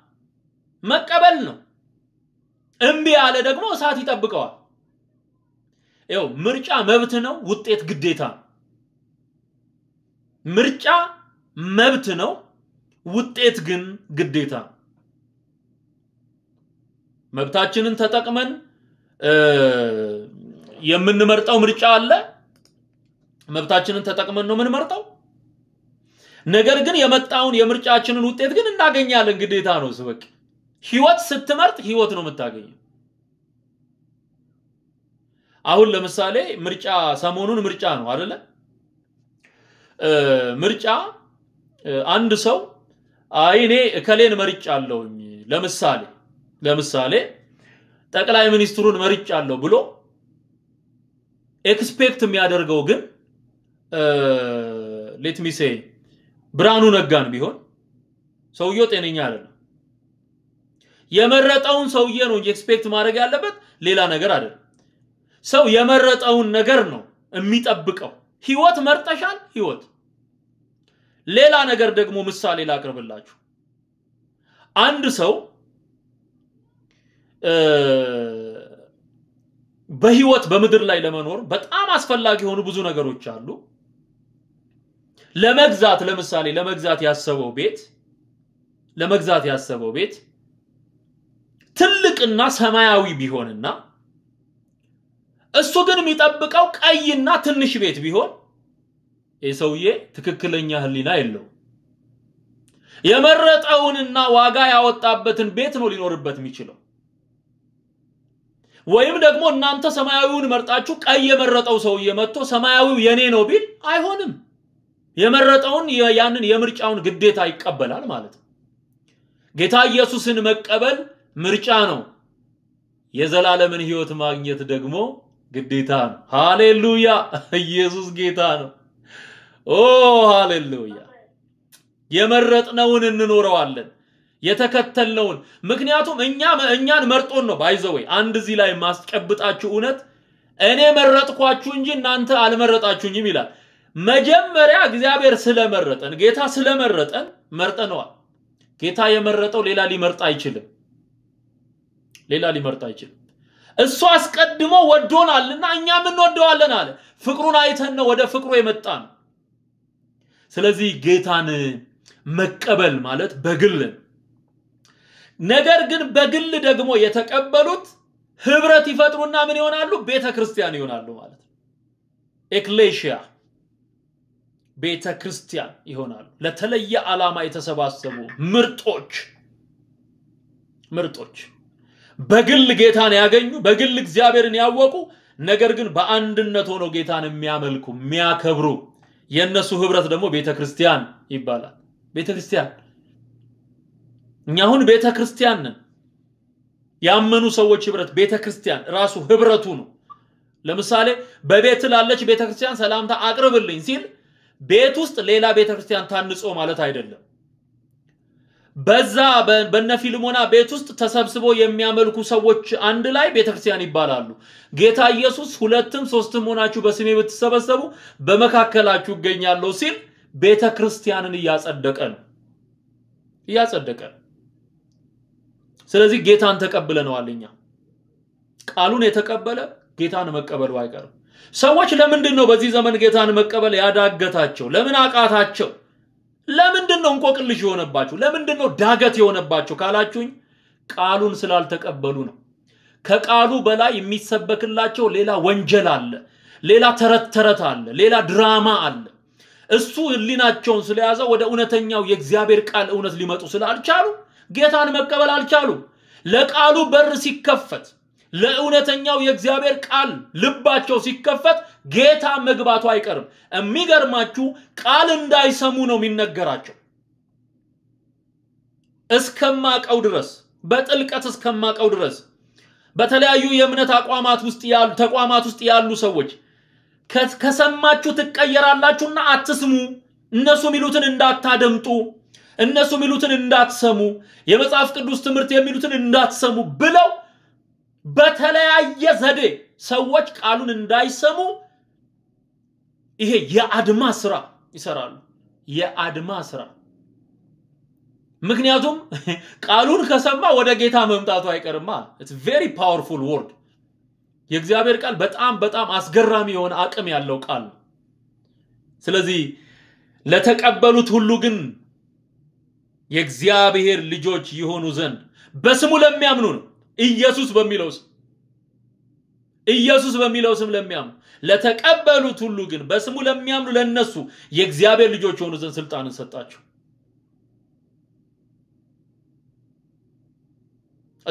መቀበል ነው። እምቢ ያለ ደግሞ እሳት ይጠብቀዋል። ይኸው ምርጫ መብት ነው፣ ውጤት ግዴታ ነው። ምርጫ መብት ነው፣ ውጤት ግን ግዴታ ነው። መብታችንን ተጠቅመን የምንመርጠው ምርጫ አለ። መብታችንን ተጠቅመን ነው የምንመርጠው። ነገር ግን የመጣውን የምርጫችንን ውጤት ግን እናገኛለን። ግዴታ ነው ስበቅ ህይወት ስትመርጥ ህይወት ነው የምታገኘው። አሁን ለምሳሌ ምርጫ ሰሞኑን ምርጫ ነው አይደለ? ምርጫ አንድ ሰው አይኔ እከሌን መርጫ አለውኝ ለምሳሌ ለምሳሌ ጠቅላይ ሚኒስትሩን መርጫለሁ ብሎ ኤክስፔክት የሚያደርገው ግን ሌትሚሴ ብርሃኑ ነጋን ቢሆን ሰውየው ጤነኛ አይደለም። የመረጠውን ሰውዬ ነው እንጂ ኤክስፔክት ማድረግ ያለበት ሌላ ነገር አይደለም። ሰው የመረጠውን ነገር ነው የሚጠብቀው። ህይወት መርጠሻል። ህይወት ሌላ ነገር ደግሞ ምሳሌ ላቅርብላችሁ። አንድ ሰው በህይወት በምድር ላይ ለመኖር በጣም አስፈላጊ የሆኑ ብዙ ነገሮች አሉ። ለመግዛት ለምሳሌ ለመግዛት ያሰበው ቤት ለመግዛት ያሰበው ቤት ትልቅና ሰማያዊ ቢሆንና እሱ ግን የሚጠብቀው ቀይና ትንሽ ቤት ቢሆን ይህ ሰውዬ ትክክለኛ ህሊና የለው። የመረጠውንና ዋጋ ያወጣበትን ቤት ነው ሊኖርበት የሚችለው። ወይም ደግሞ እናንተ ሰማያዊውን መርጣችሁ ቀይ የመረጠው ሰውዬ መጥቶ ሰማያዊው የኔ ነው ቢል አይሆንም። የመረጠውን ያንን የምርጫውን ግዴታ ይቀበላል ማለት ነው። ጌታ ኢየሱስን መቀበል ምርጫ ነው። የዘላለምን ህይወት ማግኘት ደግሞ ግዴታ ነው። ሃሌሉያ! ኢየሱስ ጌታ ነው። ኦ ሃሌሉያ! የመረጥነውን እንኖረዋለን። የተከተልነውን ምክንያቱም እኛ እኛን መርጦን ነው ባይዘወይ አንድ እዚህ ላይ ማስቀብጣችሁ እውነት እኔ መረጥኳችሁ እንጂ እናንተ አልመረጣችሁኝም ይላል። መጀመሪያ እግዚአብሔር ስለመረጠን ጌታ ስለመረጠን መርጠነዋል። ጌታ የመረጠው ሌላ ሊመርጥ አይችልም። ሌላ ሊመርጥ አይችልም። እሱ አስቀድሞ ወዶናልና እኛም እንወደዋለን አለ። ፍቅሩን አይተን ነው ወደ ፍቅሩ የመጣ ነው። ስለዚህ ጌታን መቀበል ማለት በግልን ነገር ግን በግል ደግሞ የተቀበሉት ህብረት ይፈጥሩና ምን ይሆናሉ? ቤተ ክርስቲያን ይሆናሉ ማለት ነው። ኤክሌሽያ ቤተ ክርስቲያን ይሆናሉ። ለተለየ ዓላማ የተሰባሰቡ ምርጦች ምርጦች በግል ጌታን ያገኙ፣ በግል እግዚአብሔርን ያወቁ፣ ነገር ግን በአንድነት ሆኖ ጌታን የሚያመልኩ የሚያከብሩ የእነሱ ህብረት ደግሞ ቤተ ክርስቲያን ይባላል። ቤተ ክርስቲያን እኛ አሁን ቤተ ክርስቲያን ነን። ያመኑ ሰዎች ህብረት ቤተ ክርስቲያን ራሱ ህብረቱ ነው። ለምሳሌ በቤት ላለች ቤተ ክርስቲያን ሰላምታ አቅርብልኝ ሲል ቤት ውስጥ ሌላ ቤተ ክርስቲያን ታንጾ ማለት አይደለም። በዛ በነ ፊልሞና ቤት ውስጥ ተሰብስቦ የሚያመልኩ ሰዎች አንድ ላይ ቤተክርስቲያን ይባላሉ። ጌታ ኢየሱስ ሁለትም ሶስትም ሆናችሁ በስሜ ብትሰበሰቡ በመካከላችሁ እገኛለሁ ሲል ቤተ ክርስቲያንን እያጸደቀ ነው እያጸደቀ ነው። ስለዚህ ጌታን ተቀብለነዋል እኛ። ቃሉን የተቀበለ ጌታን መቀበሉ አይቀርም። ሰዎች ለምንድን ነው በዚህ ዘመን ጌታን መቀበል ያዳገታቸው? ለምን አቃታቸው? ለምንድን ነው እንቆቅልሽ የሆነባቸው? ለምንድን ነው ዳገት የሆነባቸው ካላችሁኝ ቃሉን ስላልተቀበሉ ነው። ከቃሉ በላይ የሚሰበክላቸው ሌላ ወንጀል አለ፣ ሌላ ተረት ተረት አለ፣ ሌላ ድራማ አለ። እሱ ህሊናቸውን ስለያዘው ወደ እውነተኛው የእግዚአብሔር ቃል እውነት ሊመጡ ስላልቻሉ ጌታን መቀበል አልቻሉ። ለቃሉ በር ሲከፈት፣ ለእውነተኛው የእግዚአብሔር ቃል ልባቸው ሲከፈት ጌታ መግባቱ አይቀርም። የሚገርማችሁ ቃል እንዳይሰሙ ነው የሚነገራቸው። እስከማቀው ድረስ በጥልቀት እስከማቀው ድረስ በተለያዩ የእምነት አቋማት ውስጥ ያሉ ተቋማት ውስጥ ያሉ ሰዎች ከሰማችሁ ትቀየራላችሁና አትስሙ፣ እነሱ የሚሉትን እንዳታደምጡ እነሱ የሚሉትን እንዳትሰሙ፣ የመጽሐፍ ቅዱስ ትምህርት የሚሉትን እንዳትሰሙ ብለው በተለያየ ዘዴ ሰዎች ቃሉን እንዳይሰሙ ይሄ የአድማ ስራ ይሰራሉ። የአድማ ስራ ምክንያቱም ቃሉን ከሰማ ወደ ጌታ መምጣቱ አይቀርማ። ኢትስ ቬሪ ፓወርፉል ወርድ። የእግዚአብሔር ቃል በጣም በጣም አስገራሚ የሆነ አቅም ያለው ቃል ነው። ስለዚህ ለተቀበሉት ሁሉ ግን የእግዚአብሔር ልጆች ይሆኑ ዘንድ በስሙ ለሚያምኑ ነው። ኢየሱስ በሚለው ስም ኢየሱስ በሚለው ስም ለሚያምኑ ለተቀበሉት ሁሉ ግን በስሙ ለሚያምኑ ለነሱ የእግዚአብሔር ልጆች የሆኑ ዘንድ ስልጣንን ሰጣቸው።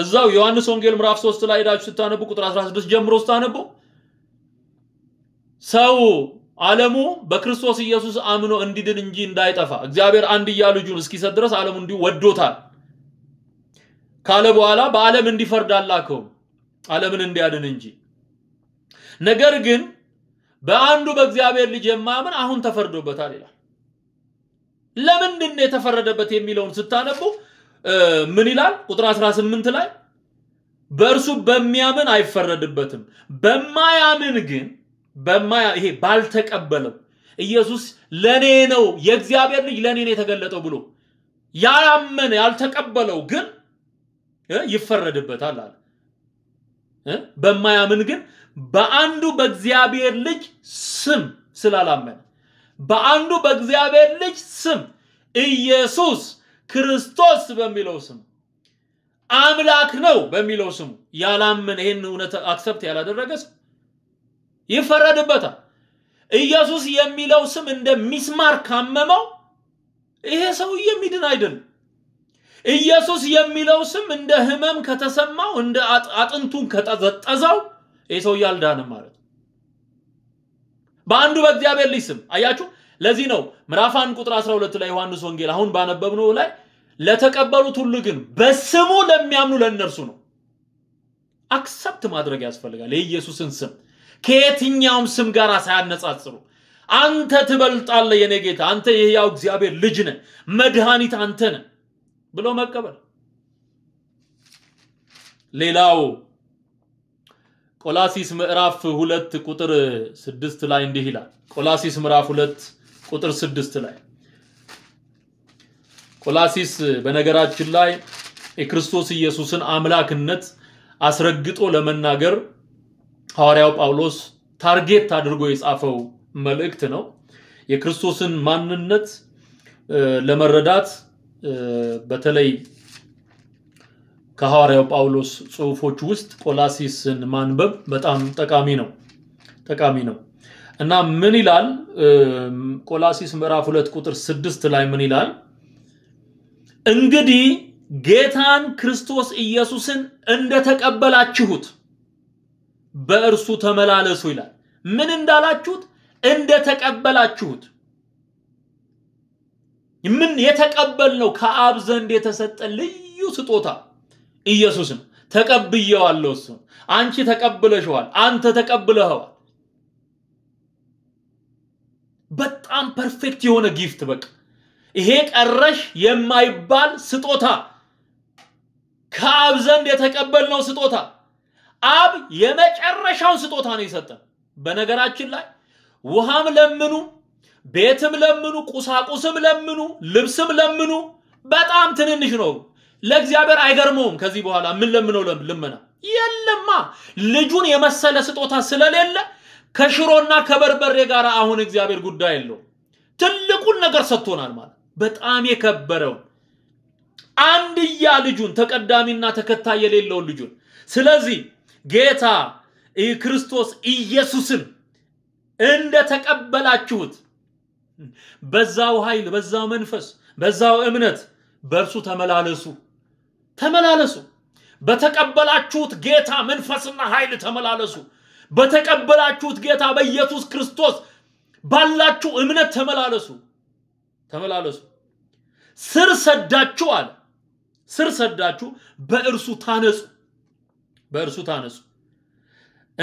እዛው ዮሐንስ ወንጌል ምዕራፍ 3 ላይ ሄዳችሁ ስታነቡ ቁጥር 16 ጀምሮ ስታነቡ ሰው ዓለሙ በክርስቶስ ኢየሱስ አምኖ እንዲድን እንጂ እንዳይጠፋ እግዚአብሔር አንድያ ልጁን እስኪሰጥ ድረስ ዓለሙ እንዲሁ ወዶታል ካለ በኋላ በዓለም እንዲፈርድ አላከውም ዓለምን እንዲያድን እንጂ። ነገር ግን በአንዱ በእግዚአብሔር ልጅ የማያምን አሁን ተፈርዶበታል ይላል። ለምንድን ነው የተፈረደበት የሚለውን ስታነቡ ምን ይላል? ቁጥር 18 ላይ በእርሱ በሚያምን አይፈረድበትም፣ በማያምን ግን በማያ ይሄ ባልተቀበለው ኢየሱስ ለኔ ነው የእግዚአብሔር ልጅ ለኔ ነው የተገለጠው ብሎ ያላመነ ያልተቀበለው ግን ይፈረድበታል አለ። በማያምን ግን በአንዱ በእግዚአብሔር ልጅ ስም ስላላመነ በአንዱ በእግዚአብሔር ልጅ ስም ኢየሱስ ክርስቶስ በሚለው ስም አምላክ ነው በሚለው ስሙ ያላመነ ይህን እውነት አክሰብት ያላደረገ ሰው ይፈረድበታል። ኢየሱስ የሚለው ስም እንደ ሚስማር ካመመው ይሄ ሰው የሚድን አይደለም። ኢየሱስ የሚለው ስም እንደ ህመም ከተሰማው እንደ አጥንቱን ከጠዘጠዘው ይህ ሰው አልዳንም ማለት ነው። በአንዱ በእግዚአብሔር ልጅ ስም አያችሁ። ለዚህ ነው ምዕራፍ 1 ቁጥር 12 ላይ ዮሐንስ ወንጌል አሁን ባነበብነው ላይ ለተቀበሉት ሁሉ ግን በስሙ ለሚያምኑ ለእነርሱ ነው። አክሰፕት ማድረግ ያስፈልጋል የኢየሱስን ስም ከየትኛውም ስም ጋር ሳያነጻጽሩ አንተ ትበልጣለህ የኔ ጌታ፣ አንተ የህያው እግዚአብሔር ልጅ ነህ፣ መድኃኒት አንተ ነህ ብሎ መቀበል። ሌላው ቆላሲስ ምዕራፍ ሁለት ቁጥር ስድስት ላይ እንዲህ ይላል። ቆላሲስ ምዕራፍ ሁለት ቁጥር ስድስት ላይ ቆላሲስ በነገራችን ላይ የክርስቶስ ኢየሱስን አምላክነት አስረግጦ ለመናገር ሐዋርያው ጳውሎስ ታርጌት አድርጎ የጻፈው መልእክት ነው። የክርስቶስን ማንነት ለመረዳት በተለይ ከሐዋርያው ጳውሎስ ጽሑፎች ውስጥ ቆላሲስን ማንበብ በጣም ጠቃሚ ነው ጠቃሚ ነው እና ምን ይላል ቆላሲስ ምዕራፍ ሁለት ቁጥር ስድስት ላይ ምን ይላል እንግዲህ ጌታን ክርስቶስ ኢየሱስን እንደተቀበላችሁት በእርሱ ተመላለሱ ይላል። ምን እንዳላችሁት እንደ ተቀበላችሁት ምን የተቀበልነው ከአብ ዘንድ የተሰጠ ልዩ ስጦታ ኢየሱስ ነው። ተቀብየዋለሁ። እሱ አንቺ ተቀብለሽዋል። አንተ ተቀብለኸዋል። በጣም ፐርፌክት የሆነ ጊፍት በቃ ይሄ ቀረሽ የማይባል ስጦታ ከአብ ዘንድ የተቀበልነው ስጦታ አብ የመጨረሻውን ስጦታ ነው የሰጠን። በነገራችን ላይ ውሃም ለምኑ፣ ቤትም ለምኑ፣ ቁሳቁስም ለምኑ፣ ልብስም ለምኑ፣ በጣም ትንንሽ ነው። ለእግዚአብሔር አይገርመውም። ከዚህ በኋላ ለምነው ልመና የለማ። ልጁን የመሰለ ስጦታ ስለሌለ ከሽሮና ከበርበሬ ጋር አሁን እግዚአብሔር ጉዳይ የለው። ትልቁን ነገር ሰጥቶናል ማለት በጣም የከበረውን አንድያ ልጁን ተቀዳሚና ተከታይ የሌለውን ልጁን። ስለዚህ ጌታ ክርስቶስ ኢየሱስን እንደተቀበላችሁት በዛው ኃይል፣ በዛው መንፈስ፣ በዛው እምነት በእርሱ ተመላለሱ ተመላለሱ። በተቀበላችሁት ጌታ መንፈስና ኃይል ተመላለሱ። በተቀበላችሁት ጌታ በኢየሱስ ክርስቶስ ባላችሁ እምነት ተመላለሱ ተመላለሱ። ስር ሰዳችሁ አለ ስር ሰዳችሁ በእርሱ ታነጹ በእርሱ ታነጹ፣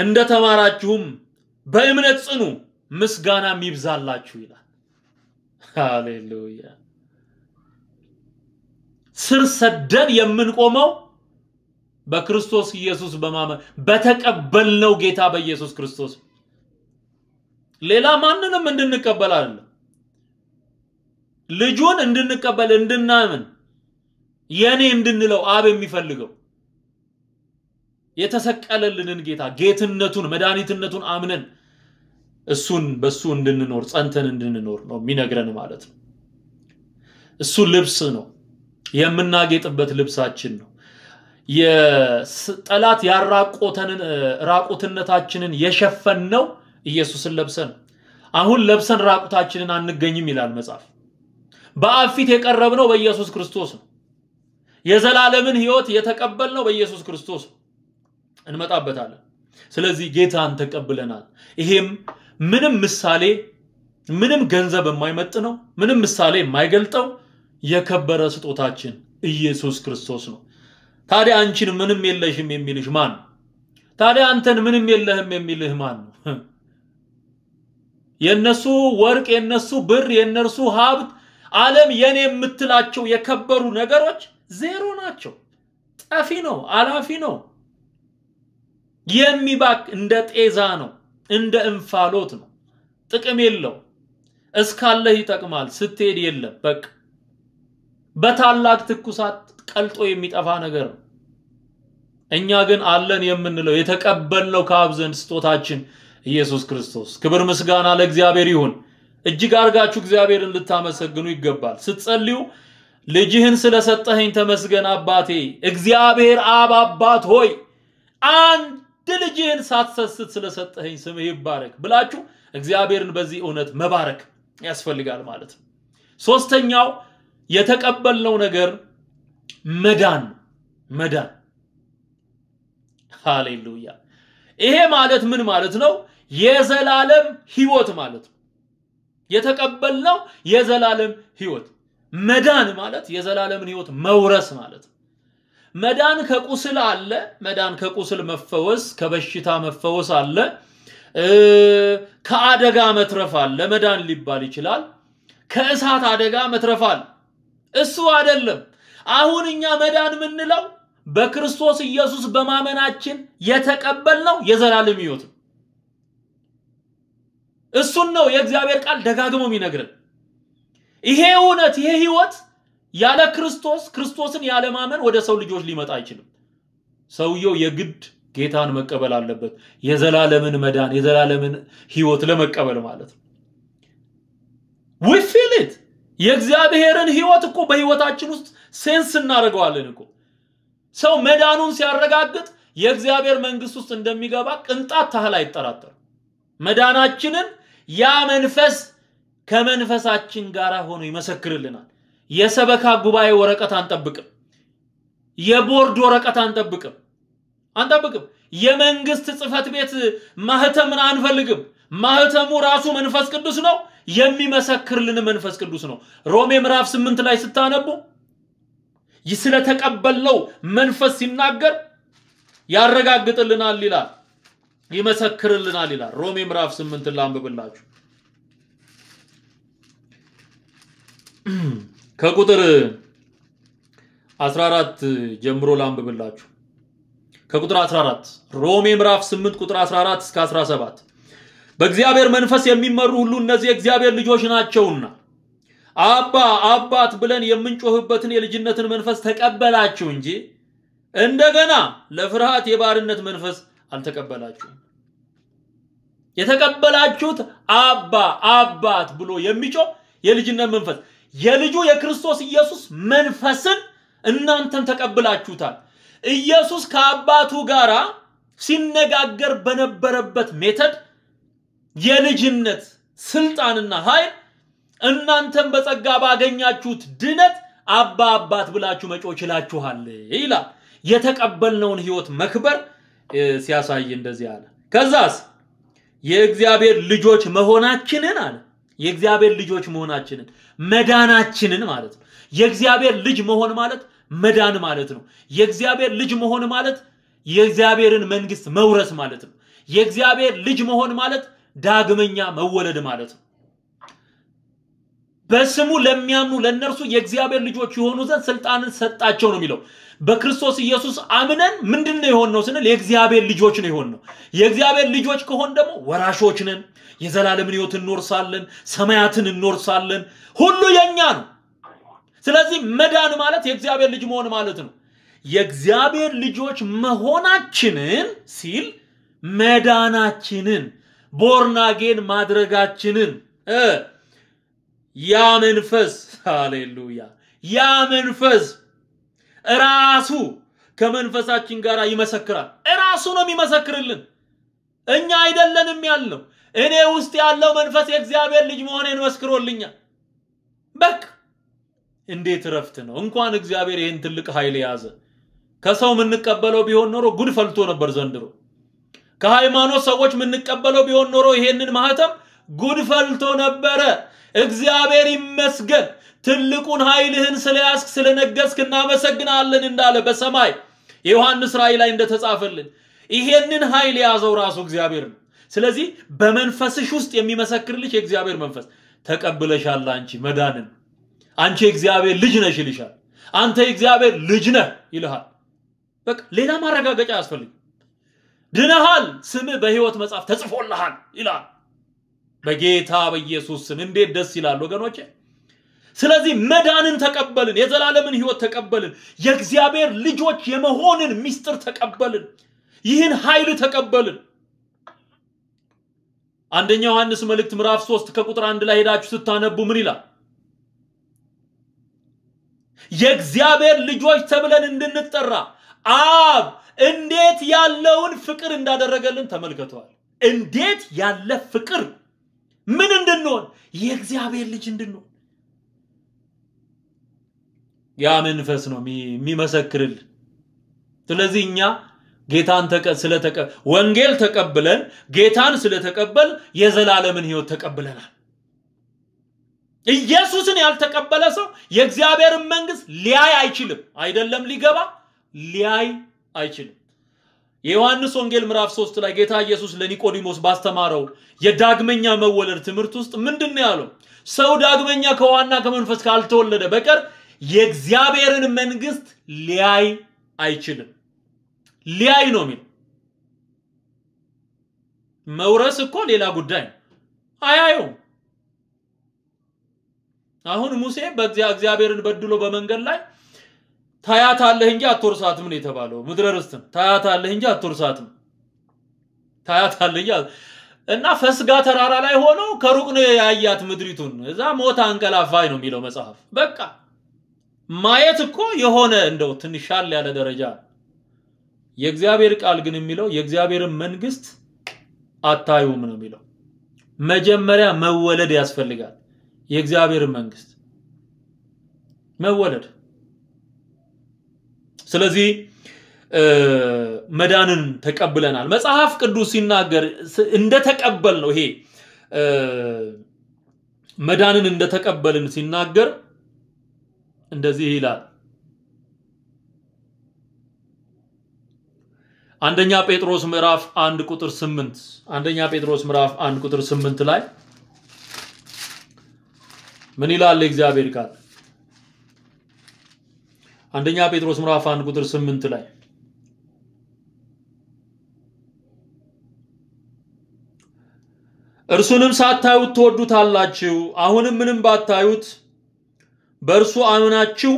እንደ ተማራችሁም በእምነት ጽኑ፣ ምስጋናም ይብዛላችሁ ይላል። ሃሌሉያ። ስር ሰደን የምንቆመው በክርስቶስ ኢየሱስ በማመን በተቀበልነው ጌታ በኢየሱስ ክርስቶስ ሌላ ማንንም እንድንቀበል አይደለም። ልጁን እንድንቀበል እንድናምን የኔ እንድንለው አብ የሚፈልገው የተሰቀለልንን ጌታ ጌትነቱን መድኃኒትነቱን አምነን እሱን በእሱ እንድንኖር ጸንተን እንድንኖር ነው የሚነግረን ማለት ነው። እሱ ልብስ ነው፣ የምናጌጥበት ልብሳችን ነው። ጠላት ያራቆተንን ራቁትነታችንን ነው ኢየሱስን ለብሰን አሁን ለብሰን ራቁታችንን አንገኝም ይላል መጽሐፍ። በአብ ፊት የቀረብነው በኢየሱስ ክርስቶስ ነው። የዘላለምን ህይወት የተቀበልነው በኢየሱስ ክርስቶስ ነው። እንመጣበታለን። ስለዚህ ጌታን ተቀብለናል። ይሄም ምንም ምሳሌ ምንም ገንዘብ የማይመጥ ነው? ምንም ምሳሌ የማይገልጠው የከበረ ስጦታችን ኢየሱስ ክርስቶስ ነው። ታዲያ አንቺን ምንም የለሽም የሚልሽ ማን ነው? ታዲያ አንተን ምንም የለህም የሚልህ ማን ነው? ወርቅ፣ የነሱ ብር፣ የእነርሱ ሀብት፣ አለም የኔ የምትላቸው የከበሩ ነገሮች ዜሮ ናቸው። ጠፊ ነው፣ አላፊ ነው። የሚባክ እንደ ጤዛ ነው፣ እንደ እንፋሎት ነው። ጥቅም የለው። እስካለህ ይጠቅማል፣ ስትሄድ የለም። በቃ በታላቅ ትኩሳት ቀልጦ የሚጠፋ ነገር ነው። እኛ ግን አለን የምንለው የተቀበልነው ከአብ ዘንድ ስጦታችን ኢየሱስ ክርስቶስ። ክብር ምስጋና ለእግዚአብሔር ይሁን። እጅግ አድርጋችሁ እግዚአብሔርን ልታመሰግኑ ይገባል። ስትጸልዩ ልጅህን ስለሰጠኸኝ ተመስገን አባቴ፣ እግዚአብሔር አብ አባት ሆይ አንድ አንድ ልጅህን ሳትሰስት ስለሰጠኸኝ ስምህ ይባረክ ብላችሁ እግዚአብሔርን በዚህ እውነት መባረክ ያስፈልጋል ማለት ነው። ሶስተኛው የተቀበልነው ነገር መዳን መዳን። ሃሌሉያ! ይሄ ማለት ምን ማለት ነው? የዘላለም ህይወት ማለት ነው። የተቀበልነው የዘላለም ህይወት መዳን ማለት የዘላለምን ህይወት መውረስ ማለት ነው። መዳን ከቁስል አለ። መዳን ከቁስል መፈወስ፣ ከበሽታ መፈወስ አለ። ከአደጋ መትረፍ አለ። መዳን ሊባል ይችላል። ከእሳት አደጋ መትረፍ አለ። እሱ አይደለም። አሁን እኛ መዳን የምንለው በክርስቶስ ኢየሱስ በማመናችን የተቀበልነው የዘላለም ሕይወት ነው። እሱን ነው የእግዚአብሔር ቃል ደጋግሞ የሚነግረን። ይሄ እውነት ይሄ ሕይወት ያለ ክርስቶስ ክርስቶስን ያለ ማመን ወደ ሰው ልጆች ሊመጣ አይችልም። ሰውየው የግድ ጌታን መቀበል አለበት። የዘላለምን መዳን የዘላለምን ህይወት ለመቀበል ማለት ነው። ዊ ፊል ኢት የእግዚአብሔርን ህይወት እኮ በህይወታችን ውስጥ ሴንስ እናደርገዋለን እኮ ሰው መዳኑን ሲያረጋግጥ የእግዚአብሔር መንግስት ውስጥ እንደሚገባ ቅንጣት ታህል አይጠራጠርም። መዳናችንን ያ መንፈስ ከመንፈሳችን ጋር ሆኖ ይመሰክርልናል። የሰበካ ጉባኤ ወረቀት አንጠብቅም። የቦርድ ወረቀት አንጠብቅም አንጠብቅም። የመንግስት ጽህፈት ቤት ማህተምን አንፈልግም። ማህተሙ ራሱ መንፈስ ቅዱስ ነው። የሚመሰክርልን መንፈስ ቅዱስ ነው። ሮሜ ምዕራፍ ስምንት ላይ ስታነቡ ስለተቀበልነው መንፈስ ሲናገር ያረጋግጥልናል ይላል፣ ይመሰክርልናል ይላል። ሮሜ ምዕራፍ ስምንትን ላንብብላችሁ። ከቁጥር 14 ጀምሮ ላንብብላችሁ። ከቁጥር 14 ሮሜ ምዕራፍ 8 ቁጥር 14 እስከ 17 በእግዚአብሔር መንፈስ የሚመሩ ሁሉ እነዚህ የእግዚአብሔር ልጆች ናቸውና አባ አባት ብለን የምንጮህበትን የልጅነትን መንፈስ ተቀበላችሁ እንጂ እንደገና ለፍርሃት የባርነት መንፈስ አልተቀበላችሁም። የተቀበላችሁት አባ አባት ብሎ የሚጮህ የልጅነት መንፈስ የልጁ የክርስቶስ ኢየሱስ መንፈስን እናንተም ተቀብላችሁታል። ኢየሱስ ከአባቱ ጋር ሲነጋገር በነበረበት ሜተድ የልጅነት ስልጣንና ኃይል እናንተም በጸጋ ባገኛችሁት ድነት አባ አባት ብላችሁ መጮህ ችላችኋል ይላል። የተቀበልነውን ህይወት መክበር ሲያሳይ እንደዚህ አለ። ከዛስ የእግዚአብሔር ልጆች መሆናችንን አለ የእግዚአብሔር ልጆች መሆናችንን መዳናችንን ማለት ነው። የእግዚአብሔር ልጅ መሆን ማለት መዳን ማለት ነው። የእግዚአብሔር ልጅ መሆን ማለት የእግዚአብሔርን መንግስት መውረስ ማለት ነው። የእግዚአብሔር ልጅ መሆን ማለት ዳግመኛ መወለድ ማለት ነው። በስሙ ለሚያምኑ ለእነርሱ የእግዚአብሔር ልጆች የሆኑ ዘንድ ስልጣንን ሰጣቸው ነው የሚለው። በክርስቶስ ኢየሱስ አምነን ምንድን ነው የሆን ነው ስንል የእግዚአብሔር ልጆች ነው የሆን ነው። የእግዚአብሔር ልጆች ከሆን ደግሞ ወራሾች ነን። የዘላለምን ህይወት እንወርሳለን፣ ሰማያትን እንወርሳለን። ሁሉ የኛ ነው። ስለዚህ መዳን ማለት የእግዚአብሔር ልጅ መሆን ማለት ነው። የእግዚአብሔር ልጆች መሆናችንን ሲል መዳናችንን ቦርናጌን ማድረጋችንን ያ መንፈስ ሃሌሉያ ያ መንፈስ ራሱ ከመንፈሳችን ጋር ይመሰክራል። ራሱ ነው የሚመሰክርልን። እኛ አይደለንም ያልነው እኔ ውስጥ ያለው መንፈስ የእግዚአብሔር ልጅ መሆኔን መስክሮልኛል። በቃ እንዴት እረፍት ነው! እንኳን እግዚአብሔር ይህን ትልቅ ኃይል የያዘ ከሰው የምንቀበለው ቢሆን ኖሮ ጉድ ፈልቶ ነበር ዘንድሮ። ከሃይማኖት ሰዎች የምንቀበለው ቢሆን ኖሮ ይሄንን ማህተም ጉድ ፈልቶ ነበረ። እግዚአብሔር ይመስገን ትልቁን ኃይልህን ስለያዝክ ስለነገስክ እናመሰግናለን እንዳለ በሰማይ የዮሐንስ ራእይ ላይ እንደተጻፈልን ይሄንን ኃይል የያዘው ራሱ እግዚአብሔር ነው። ስለዚህ በመንፈስሽ ውስጥ የሚመሰክርልሽ የእግዚአብሔር መንፈስ ተቀብለሻል አንቺ መዳንን አንቺ የእግዚአብሔር ልጅ ነሽ ይልሻል አንተ የእግዚአብሔር ልጅ ነህ ይልሃል በቃ ሌላ ማረጋገጫ አያስፈልግም ድነሃል ስምህ በህይወት መጽሐፍ ተጽፎልሃል ይላል በጌታ በኢየሱስ ስም እንዴት ደስ ይላል ወገኖቼ ስለዚህ መዳንን ተቀበልን የዘላለምን ህይወት ተቀበልን የእግዚአብሔር ልጆች የመሆንን ሚስጥር ተቀበልን ይህን ኃይል ተቀበልን አንደኛ ዮሐንስ መልእክት ምዕራፍ 3 ከቁጥር አንድ ላይ ሄዳችሁ ስታነቡ ምን ይላል? የእግዚአብሔር ልጆች ተብለን እንድንጠራ አብ እንዴት ያለውን ፍቅር እንዳደረገልን ተመልክተዋል። እንዴት ያለ ፍቅር ምን እንድንሆን የእግዚአብሔር ልጅ እንድንሆን ያ መንፈስ ነው የሚመሰክርልን። ስለዚህ እኛ ጌታን ስለተቀ ወንጌል ተቀብለን ጌታን ስለተቀበል የዘላለምን ህይወት ተቀብለናል። ኢየሱስን ያልተቀበለ ሰው የእግዚአብሔርን መንግስት ሊያይ አይችልም። አይደለም ሊገባ ሊያይ አይችልም። የዮሐንስ ወንጌል ምዕራፍ 3 ላይ ጌታ ኢየሱስ ለኒቆዲሞስ ባስተማረው የዳግመኛ መወለድ ትምህርት ውስጥ ምንድን ነው ያለው? ሰው ዳግመኛ ከዋና ከመንፈስ ካልተወለደ በቀር የእግዚአብሔርን መንግስት ሊያይ አይችልም። ሊያይ ነው የሚል መውረስ እኮ ሌላ ጉዳይ ነው። አያየውም። አሁን ሙሴ እግዚአብሔርን በድሎ በመንገድ ላይ ታያታለህ እንጂ አትወርሳትም ነው የተባለው። ምድረ ርስትም ታያታለህ እንጂ አትወርሳትም፣ ታያታለህ እንጂ እና ፈስጋ ተራራ ላይ ሆኖ ከሩቅ ነው ያያት ምድሪቱን። እዛ ሞት አንቀላፋይ ነው የሚለው መጽሐፍ። በቃ ማየት እኮ የሆነ እንደው ትንሽ ሻል ያለ ደረጃ ነው። የእግዚአብሔር ቃል ግን የሚለው የእግዚአብሔርን መንግስት አታዩም ነው የሚለው። መጀመሪያ መወለድ ያስፈልጋል። የእግዚአብሔር መንግስት መወለድ። ስለዚህ መዳንን ተቀብለናል። መጽሐፍ ቅዱስ ሲናገር እንደተቀበል ነው ይሄ መዳንን እንደተቀበልን ሲናገር እንደዚህ ይላል አንደኛ ጴጥሮስ ምዕራፍ 1 ቁጥር 8 አንደኛ ጴጥሮስ ምዕራፍ 1 ቁጥር 8 ላይ ምን ይላል የእግዚአብሔር ቃል? አንደኛ ጴጥሮስ ምዕራፍ 1 ቁጥር 8 ላይ እርሱንም ሳታዩት ትወዱታላችሁ፣ አሁንም ምንም ባታዩት በእርሱ አምናችሁ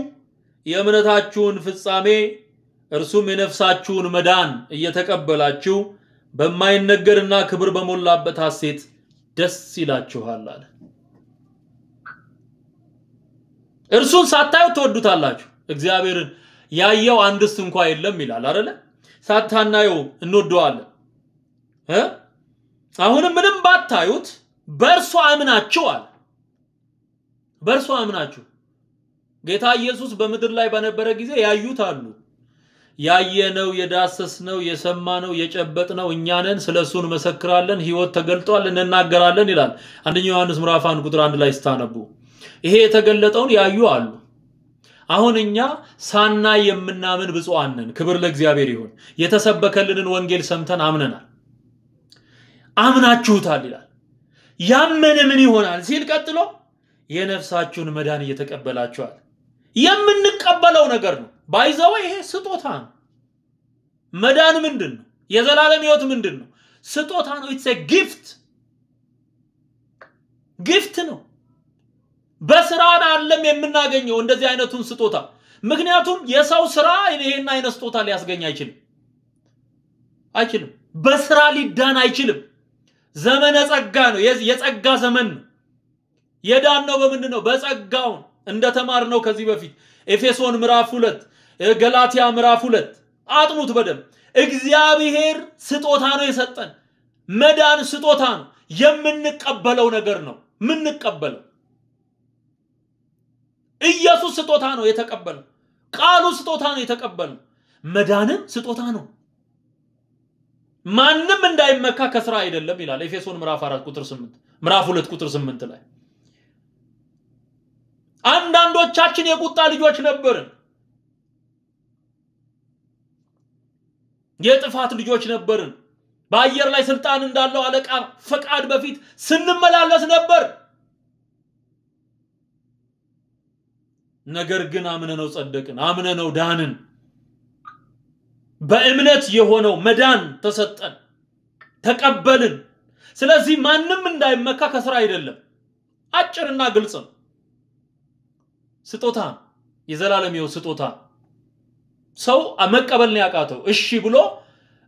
የእምነታችሁን ፍጻሜ እርሱም የነፍሳችሁን መዳን እየተቀበላችሁ በማይነገርና ክብር በሞላበት ሐሴት ደስ ይላችኋል አለ። እርሱን ሳታዩ ትወዱታላችሁ። እግዚአብሔርን ያየው አንድስ እንኳ የለም ይላል አይደለ? ሳታናየው እንወደዋለን። አሁንም ምንም ባታዩት በእርሱ አምናችሁ አለ። በእርሱ አምናችሁ ጌታ ኢየሱስ በምድር ላይ በነበረ ጊዜ ያዩት አሉ። ያየነው፣ የዳሰስነው፣ የሰማነው፣ የጨበጥነው እኛንን ስለ እሱ እንመሰክራለን፣ ህይወት ተገልጧል፣ እንናገራለን ይላል። አንደኛ ዮሐንስ ምዕራፍ አንድ ቁጥር አንድ ላይ ስታነቡ ይሄ የተገለጠውን ያዩ አሉ። አሁን እኛ ሳናይ የምናምን ብፁዓን ነን። ክብር ለእግዚአብሔር ይሁን። የተሰበከልንን ወንጌል ሰምተን አምነናል። አምናችሁታል ይላል። ያመነ ምን ይሆናል ሲል ቀጥሎ የነፍሳችሁን መዳን እየተቀበላችኋል። የምንቀበለው ነገር ነው። ባይዘው ይሄ ስጦታ ነው። መዳን ምንድን ነው? የዘላለም ህይወት ምንድን ነው? ስጦታ ነው። ኢትስ ጊፍት ጊፍት ነው። በስራ አለም የምናገኘው እንደዚህ አይነቱን ስጦታ። ምክንያቱም የሰው ስራ ይሄን አይነት ስጦታ ሊያስገኝ አይችልም አይችልም። በስራ ሊዳን አይችልም። ዘመነ ጸጋ ነው። የጸጋ ዘመን ነው። የዳን ነው በምንድን ነው? በጸጋው እንደተማር ነው ከዚህ በፊት ኤፌሶን ምዕራፍ ሁለት ገላትያ ምዕራፍ ሁለት አጥኑት በደንብ። እግዚአብሔር ስጦታ ነው የሰጠን። መዳን ስጦታ ነው፣ የምንቀበለው ነገር ነው። ምንቀበለው ኢየሱስ ስጦታ ነው የተቀበለው። ቃሉ ስጦታ ነው የተቀበለው። መዳንም ስጦታ ነው። ማንም እንዳይመካ ከስራ አይደለም ይላል ኤፌሶን ምዕራፍ 4 ቁጥር 8 ምዕራፍ 2 ቁጥር 8 ላይ አንዳንዶቻችን የቁጣ ልጆች ነበርን። የጥፋት ልጆች ነበርን። በአየር ላይ ስልጣን እንዳለው አለቃ ፈቃድ በፊት ስንመላለስ ነበር። ነገር ግን አምነነው ጸደቅን፣ አምነነው ዳንን። በእምነት የሆነው መዳን ተሰጠን፣ ተቀበልን። ስለዚህ ማንም እንዳይመካ ከስራ አይደለም። አጭርና ግልጽ ነው። ስጦታ የዘላለም ስጦታ ሰው መቀበል ነው ያቃተው። እሺ ብሎ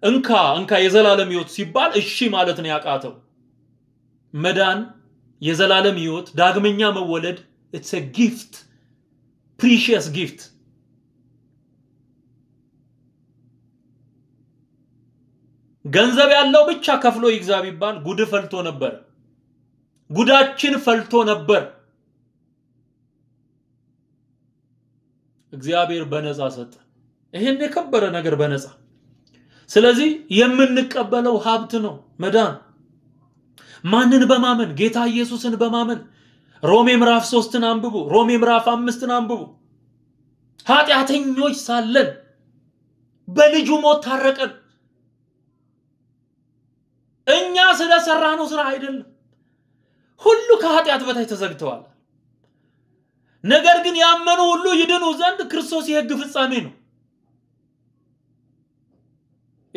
እንካ እንካ የዘላለም ህይወት ሲባል እሺ ማለት ነው ያቃተው። መዳን፣ የዘላለም ህይወት፣ ዳግመኛ መወለድ ኢትስ ኤ ጊፍት ፕሪሺየስ ጊፍት ገንዘብ ያለው ብቻ ከፍሎ ይግዛ ቢባል ጉድ ፈልቶ ነበር። ጉዳችን ፈልቶ ነበር። እግዚአብሔር በነፃ ሰጠ። ይህን የከበረ ነገር በነፃ ስለዚህ የምንቀበለው ሀብት ነው መዳን ማንን በማመን ጌታ ኢየሱስን በማመን ሮሜ ምዕራፍ ሶስትን አንብቡ ሮሜ ምዕራፍ አምስትን አንብቡ ኃጢአተኞች ሳለን በልጁ ሞት ታረቀን እኛ ስለሰራ ነው ስራ አይደለም ሁሉ ከኃጢአት በታች ተዘግተዋል ነገር ግን ያመኑ ሁሉ ይድኑ ዘንድ ክርስቶስ የህግ ፍጻሜ ነው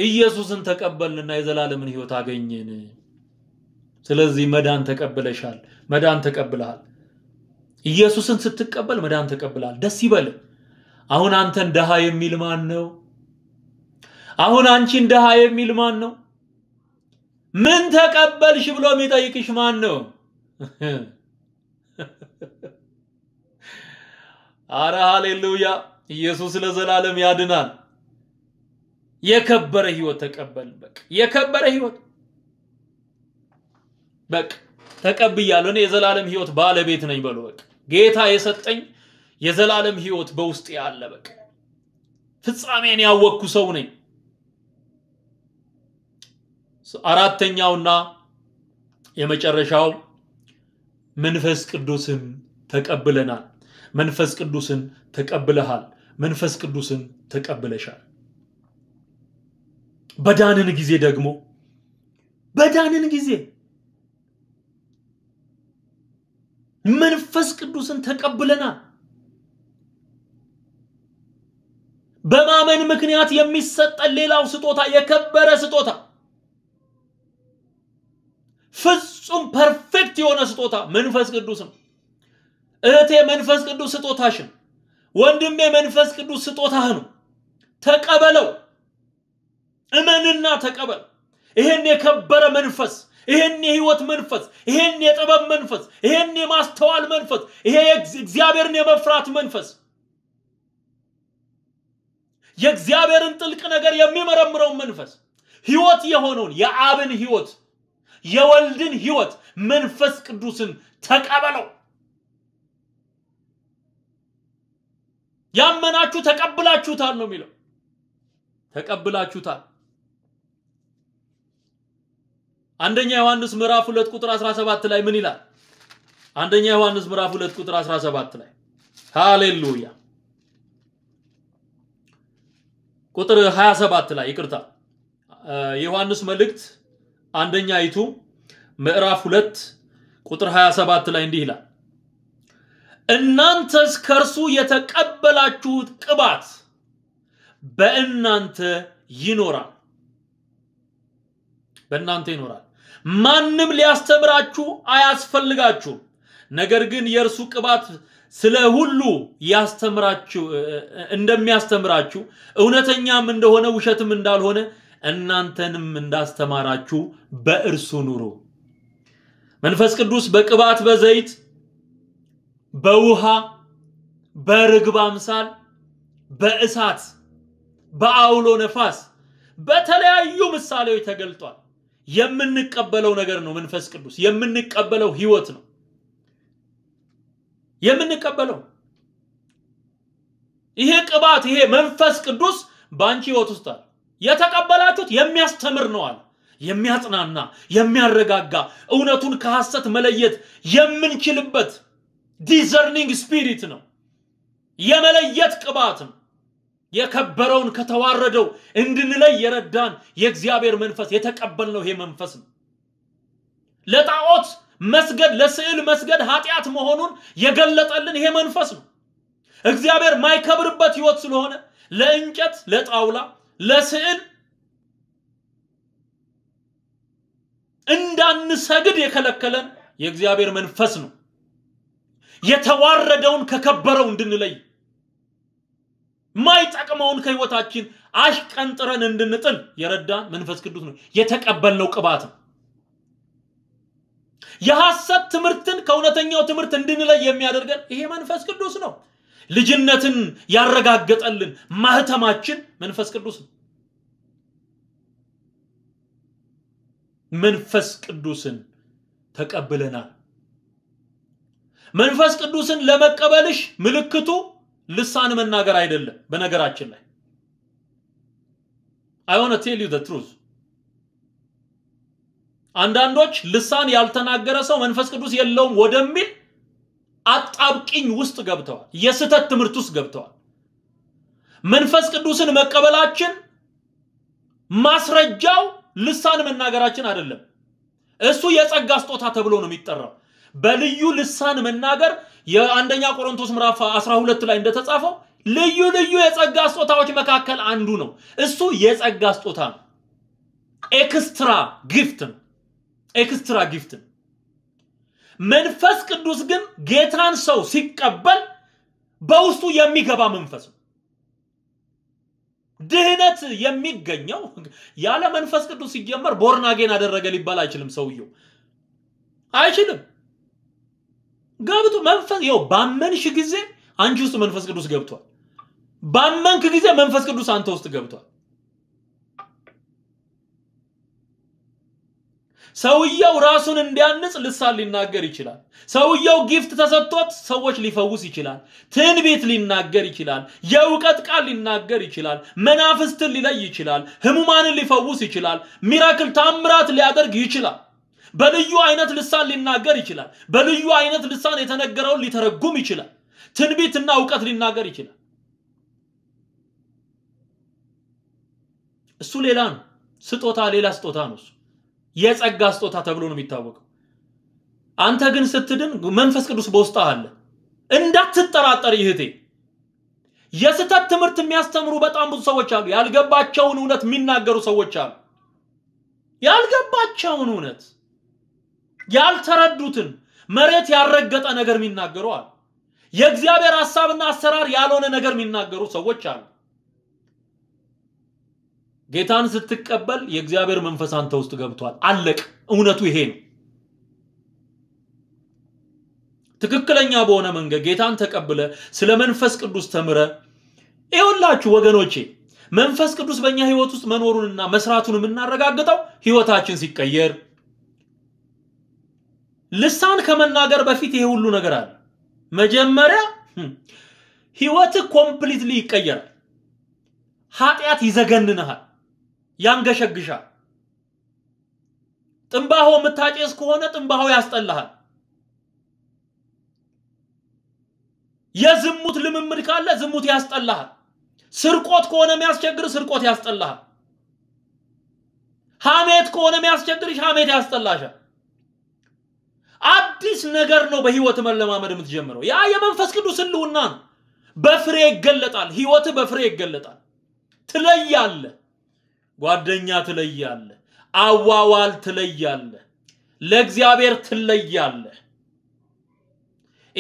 ኢየሱስን ተቀበልንና የዘላለምን ህይወት አገኘን። ስለዚህ መዳን ተቀብለሻል፣ መዳን ተቀብለሃል። ኢየሱስን ስትቀበል መዳን ተቀብለሃል። ደስ ይበል። አሁን አንተን ደሃ የሚል ማን ነው? አሁን አንቺን ደሃ የሚል ማን ነው? ምን ተቀበልሽ ብሎ የሚጠይቅሽ ማን ነው? አረ ሃሌሉያ! ኢየሱስ ለዘላለም ያድናል። የከበረ ህይወት ተቀበል። በቃ የከበረ ህይወት በቃ ተቀብያለሁ። እኔ የዘላለም ህይወት ባለቤት ነኝ በሉ። በቃ ጌታ የሰጠኝ የዘላለም ህይወት በውስጥ ያለ በቃ ፍጻሜን ያወቅኩ ሰው ነኝ። አራተኛውና የመጨረሻው መንፈስ ቅዱስን ተቀብለናል። መንፈስ ቅዱስን ተቀብለሃል። መንፈስ ቅዱስን ተቀብለሻል። በዳንን ጊዜ ደግሞ በዳንን ጊዜ መንፈስ ቅዱስን ተቀብለናል። በማመን ምክንያት የሚሰጠን ሌላው ስጦታ የከበረ ስጦታ ፍጹም ፐርፌክት የሆነ ስጦታ መንፈስ ቅዱስ ነው። እህቴ መንፈስ ቅዱስ ስጦታሽን፣ ወንድሜ መንፈስ ቅዱስ ስጦታህ ነው። ተቀበለው። እመንና ተቀበል። ይሄን የከበረ መንፈስ ይሄን የህይወት መንፈስ ይሄን የጥበብ መንፈስ ይሄን የማስተዋል መንፈስ ይሄ እግዚአብሔርን የመፍራት መንፈስ የእግዚአብሔርን ጥልቅ ነገር የሚመረምረውን መንፈስ ህይወት የሆነውን የአብን ህይወት የወልድን ህይወት መንፈስ ቅዱስን ተቀበለው። ያመናችሁ ተቀብላችሁታል ነው የሚለው። ተቀብላችሁታል። አንደኛ ዮሐንስ ምዕራፍ 2 ቁጥር 17 ላይ ምን ይላል? አንደኛ ዮሐንስ ምዕራፍ 2 ቁጥር 17 ላይ ሃሌሉያ። ቁጥር 27 ላይ ይቅርታ፣ የዮሐንስ መልእክት አንደኛ ይቱ ምዕራፍ 2 ቁጥር 27 ላይ እንዲህ ይላል እናንተስ ከእርሱ የተቀበላችሁት ቅባት በእናንተ ይኖራል፣ በእናንተ ይኖራል። ማንም ሊያስተምራችሁ አያስፈልጋችሁም። ነገር ግን የእርሱ ቅባት ስለ ሁሉ ያስተምራችሁ እንደሚያስተምራችሁ እውነተኛም እንደሆነ ውሸትም እንዳልሆነ እናንተንም እንዳስተማራችሁ በእርሱ ኑሩ። መንፈስ ቅዱስ በቅባት፣ በዘይት፣ በውሃ፣ በርግብ አምሳል፣ በእሳት፣ በአውሎ ነፋስ፣ በተለያዩ ምሳሌዎች ተገልጧል። የምንቀበለው ነገር ነው። መንፈስ ቅዱስ የምንቀበለው ህይወት ነው የምንቀበለው። ይሄ ቅባት ይሄ መንፈስ ቅዱስ በአንቺ ህይወት ውስጥ አለ። የተቀበላችሁት የሚያስተምር ነው አለ የሚያጽናና የሚያረጋጋ እውነቱን ከሐሰት መለየት የምንችልበት ዲዘርኒንግ ስፒሪት ነው። የመለየት ቅባት ነው። የከበረውን ከተዋረደው እንድንለይ የረዳን የእግዚአብሔር መንፈስ የተቀበልነው ይሄ መንፈስ ነው። ለጣዖት መስገድ፣ ለስዕል መስገድ ኃጢአት መሆኑን የገለጠልን ይሄ መንፈስ ነው። እግዚአብሔር ማይከብርበት ህይወት ስለሆነ ለእንጨት፣ ለጣውላ፣ ለስዕል እንዳንሰግድ የከለከለን የእግዚአብሔር መንፈስ ነው። የተዋረደውን ከከበረው እንድንለይ ማይጠቅመውን ከህይወታችን አሽቀንጥረን እንድንጥል የረዳን መንፈስ ቅዱስ ነው። የተቀበልነው ቅባት ነው። የሐሰት ትምህርትን ከእውነተኛው ትምህርት እንድንለይ የሚያደርገን ይሄ መንፈስ ቅዱስ ነው። ልጅነትን ያረጋገጠልን ማህተማችን መንፈስ ቅዱስ ነው። መንፈስ ቅዱስን ተቀብለናል። መንፈስ ቅዱስን ለመቀበልሽ ምልክቱ ልሳን መናገር አይደለም። በነገራችን ላይ አይ ዋንት ቴል ዩ ዘ ትሩዝ አንዳንዶች ልሳን ያልተናገረ ሰው መንፈስ ቅዱስ የለውም ወደሚል አጣብቂኝ ውስጥ ገብተዋል። የስህተት ትምህርት ውስጥ ገብተዋል። መንፈስ ቅዱስን መቀበላችን ማስረጃው ልሳን መናገራችን አይደለም። እሱ የጸጋ ስጦታ ተብሎ ነው የሚጠራው። በልዩ ልሳን መናገር የአንደኛ ቆሮንቶስ ምዕራፍ 12 ላይ እንደተጻፈው ልዩ ልዩ የጸጋ ስጦታዎች መካከል አንዱ ነው። እሱ የጸጋ ስጦታ ነው። ኤክስትራ ጊፍት ነው። ኤክስትራ ጊፍት ነው። መንፈስ ቅዱስ ግን ጌታን ሰው ሲቀበል በውስጡ የሚገባ መንፈስ ነው። ድህነት የሚገኘው ያለ መንፈስ ቅዱስ ሲጀመር ቦርናጌን አደረገ ሊባል አይችልም። ሰውየው አይችልም። ገብቶ መንፈስ ው ባመንሽ ጊዜ አንቺ ውስጥ መንፈስ ቅዱስ ገብቷል። ባመንክ ጊዜ መንፈስ ቅዱስ አንተ ውስጥ ገብቷል። ሰውየው ራሱን እንዲያንጽ ልሳን ሊናገር ይችላል። ሰውየው ጊፍት ተሰጥቶት ሰዎች ሊፈውስ ይችላል። ትንቢት ሊናገር ይችላል። የእውቀት ቃል ሊናገር ይችላል። መናፍስትን ሊለይ ይችላል። ህሙማንን ሊፈውስ ይችላል። ሚራክል ታምራት ሊያደርግ ይችላል። በልዩ አይነት ልሳን ሊናገር ይችላል። በልዩ አይነት ልሳን የተነገረውን ሊተረጉም ይችላል። ትንቢትና እውቀት ሊናገር ይችላል። እሱ ሌላ ነው። ስጦታ ሌላ ስጦታ ነው። እሱ የጸጋ ስጦታ ተብሎ ነው የሚታወቀው። አንተ ግን ስትድን መንፈስ ቅዱስ በውስጥ አለ። እንዳትጠራጠር ይህቴ። የስተት ትምህርት የሚያስተምሩ በጣም ብዙ ሰዎች አሉ። ያልገባቸውን እውነት የሚናገሩ ሰዎች አሉ። ያልገባቸውን እውነት ያልተረዱትን መሬት ያልረገጠ ነገር የሚናገሩ አሉ። የእግዚአብሔር ሐሳብና አሰራር ያልሆነ ነገር የሚናገሩ ሰዎች አሉ። ጌታን ስትቀበል የእግዚአብሔር መንፈስ አንተ ውስጥ ገብቷል። አለቅ። እውነቱ ይሄ ነው። ትክክለኛ በሆነ መንገድ ጌታን ተቀብለ ስለ መንፈስ ቅዱስ ተምረ ይሁላችሁ ወገኖቼ፣ መንፈስ ቅዱስ በእኛ ህይወት ውስጥ መኖሩንና መስራቱን የምናረጋግጠው ህይወታችን ሲቀየር ልሳን ከመናገር በፊት ይሄ ሁሉ ነገር አለ። መጀመሪያ hm፣ ህይወት ኮምፕሊትሊ ይቀየራል። ኃጢአት ይዘገንንሃል፣ ያንገሸግሻል። ጥንባሆ የምታጨስ ከሆነ ጥንባሆ ያስጠላሃል። የዝሙት ልምምድ ካለ ዝሙት ያስጠላሃል። ስርቆት ከሆነ የሚያስቸግር ስርቆት ያስጠላሃል። ሐሜት ከሆነ የሚያስቸግርሽ ሐሜት ያስጠላሻል። አዲስ ነገር ነው በህይወት መለማመድ የምትጀምረው። ያ የመንፈስ ቅዱስ ህልውና ነው። በፍሬ ይገለጣል። ህይወት በፍሬ ይገለጣል። ትለያለ፣ ጓደኛ ትለያለ፣ አዋዋል ትለያለ፣ ለእግዚአብሔር ትለያለ።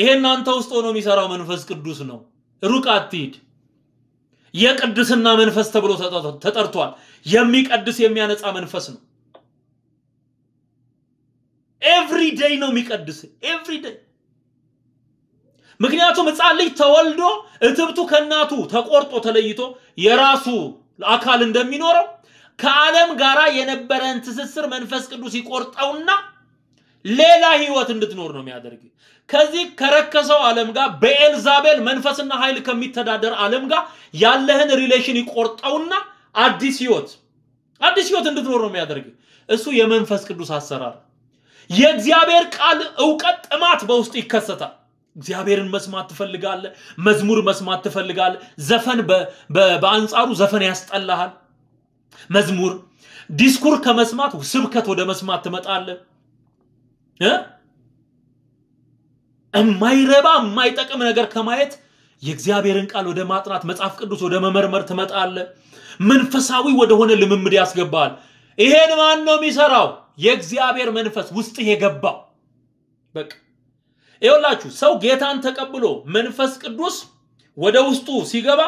ይሄ እናንተ ውስጥ ሆኖ የሚሰራው መንፈስ ቅዱስ ነው። ሩቅ አትሂድ። የቅድስና መንፈስ ተብሎ ተጠርቷል። የሚቀድስ የሚያነጻ መንፈስ ነው። ኤቭሪ ዴይ ነው የሚቀድስ ኤቭሪ ምክንያቱም ህፃን ልጅ ተወልዶ እትብቱ ከእናቱ ተቆርጦ ተለይቶ የራሱ አካል እንደሚኖረው ከዓለም ጋር የነበረን ትስስር መንፈስ ቅዱስ ይቆርጠውና ሌላ ህይወት እንድትኖር ነው የሚያደርግ። ከዚህ ከረከሰው ዓለም ጋር በኤልዛቤል መንፈስና ኃይል ከሚተዳደር ዓለም ጋር ያለህን ሪሌሽን ይቆርጠውና አዲስ ህይወት አዲስ ህይወት እንድትኖር ነው የሚያደርግ። እሱ የመንፈስ ቅዱስ አሰራር የእግዚአብሔር ቃል እውቀት ጥማት በውስጥ ይከሰታል። እግዚአብሔርን መስማት ትፈልጋለ፣ መዝሙር መስማት ትፈልጋለ። ዘፈን በአንጻሩ ዘፈን ያስጠላሃል። መዝሙር ዲስኩር ከመስማት ስብከት ወደ መስማት ትመጣለ። የማይረባ የማይጠቅም ነገር ከማየት የእግዚአብሔርን ቃል ወደ ማጥናት መጽሐፍ ቅዱስ ወደ መመርመር ትመጣለ። መንፈሳዊ ወደሆነ ልምምድ ያስገባል። ይሄን ማን ነው የሚሰራው? የእግዚአብሔር መንፈስ ውስጥ የገባው። በቃ ይኸውላችሁ ሰው ጌታን ተቀብሎ መንፈስ ቅዱስ ወደ ውስጡ ሲገባ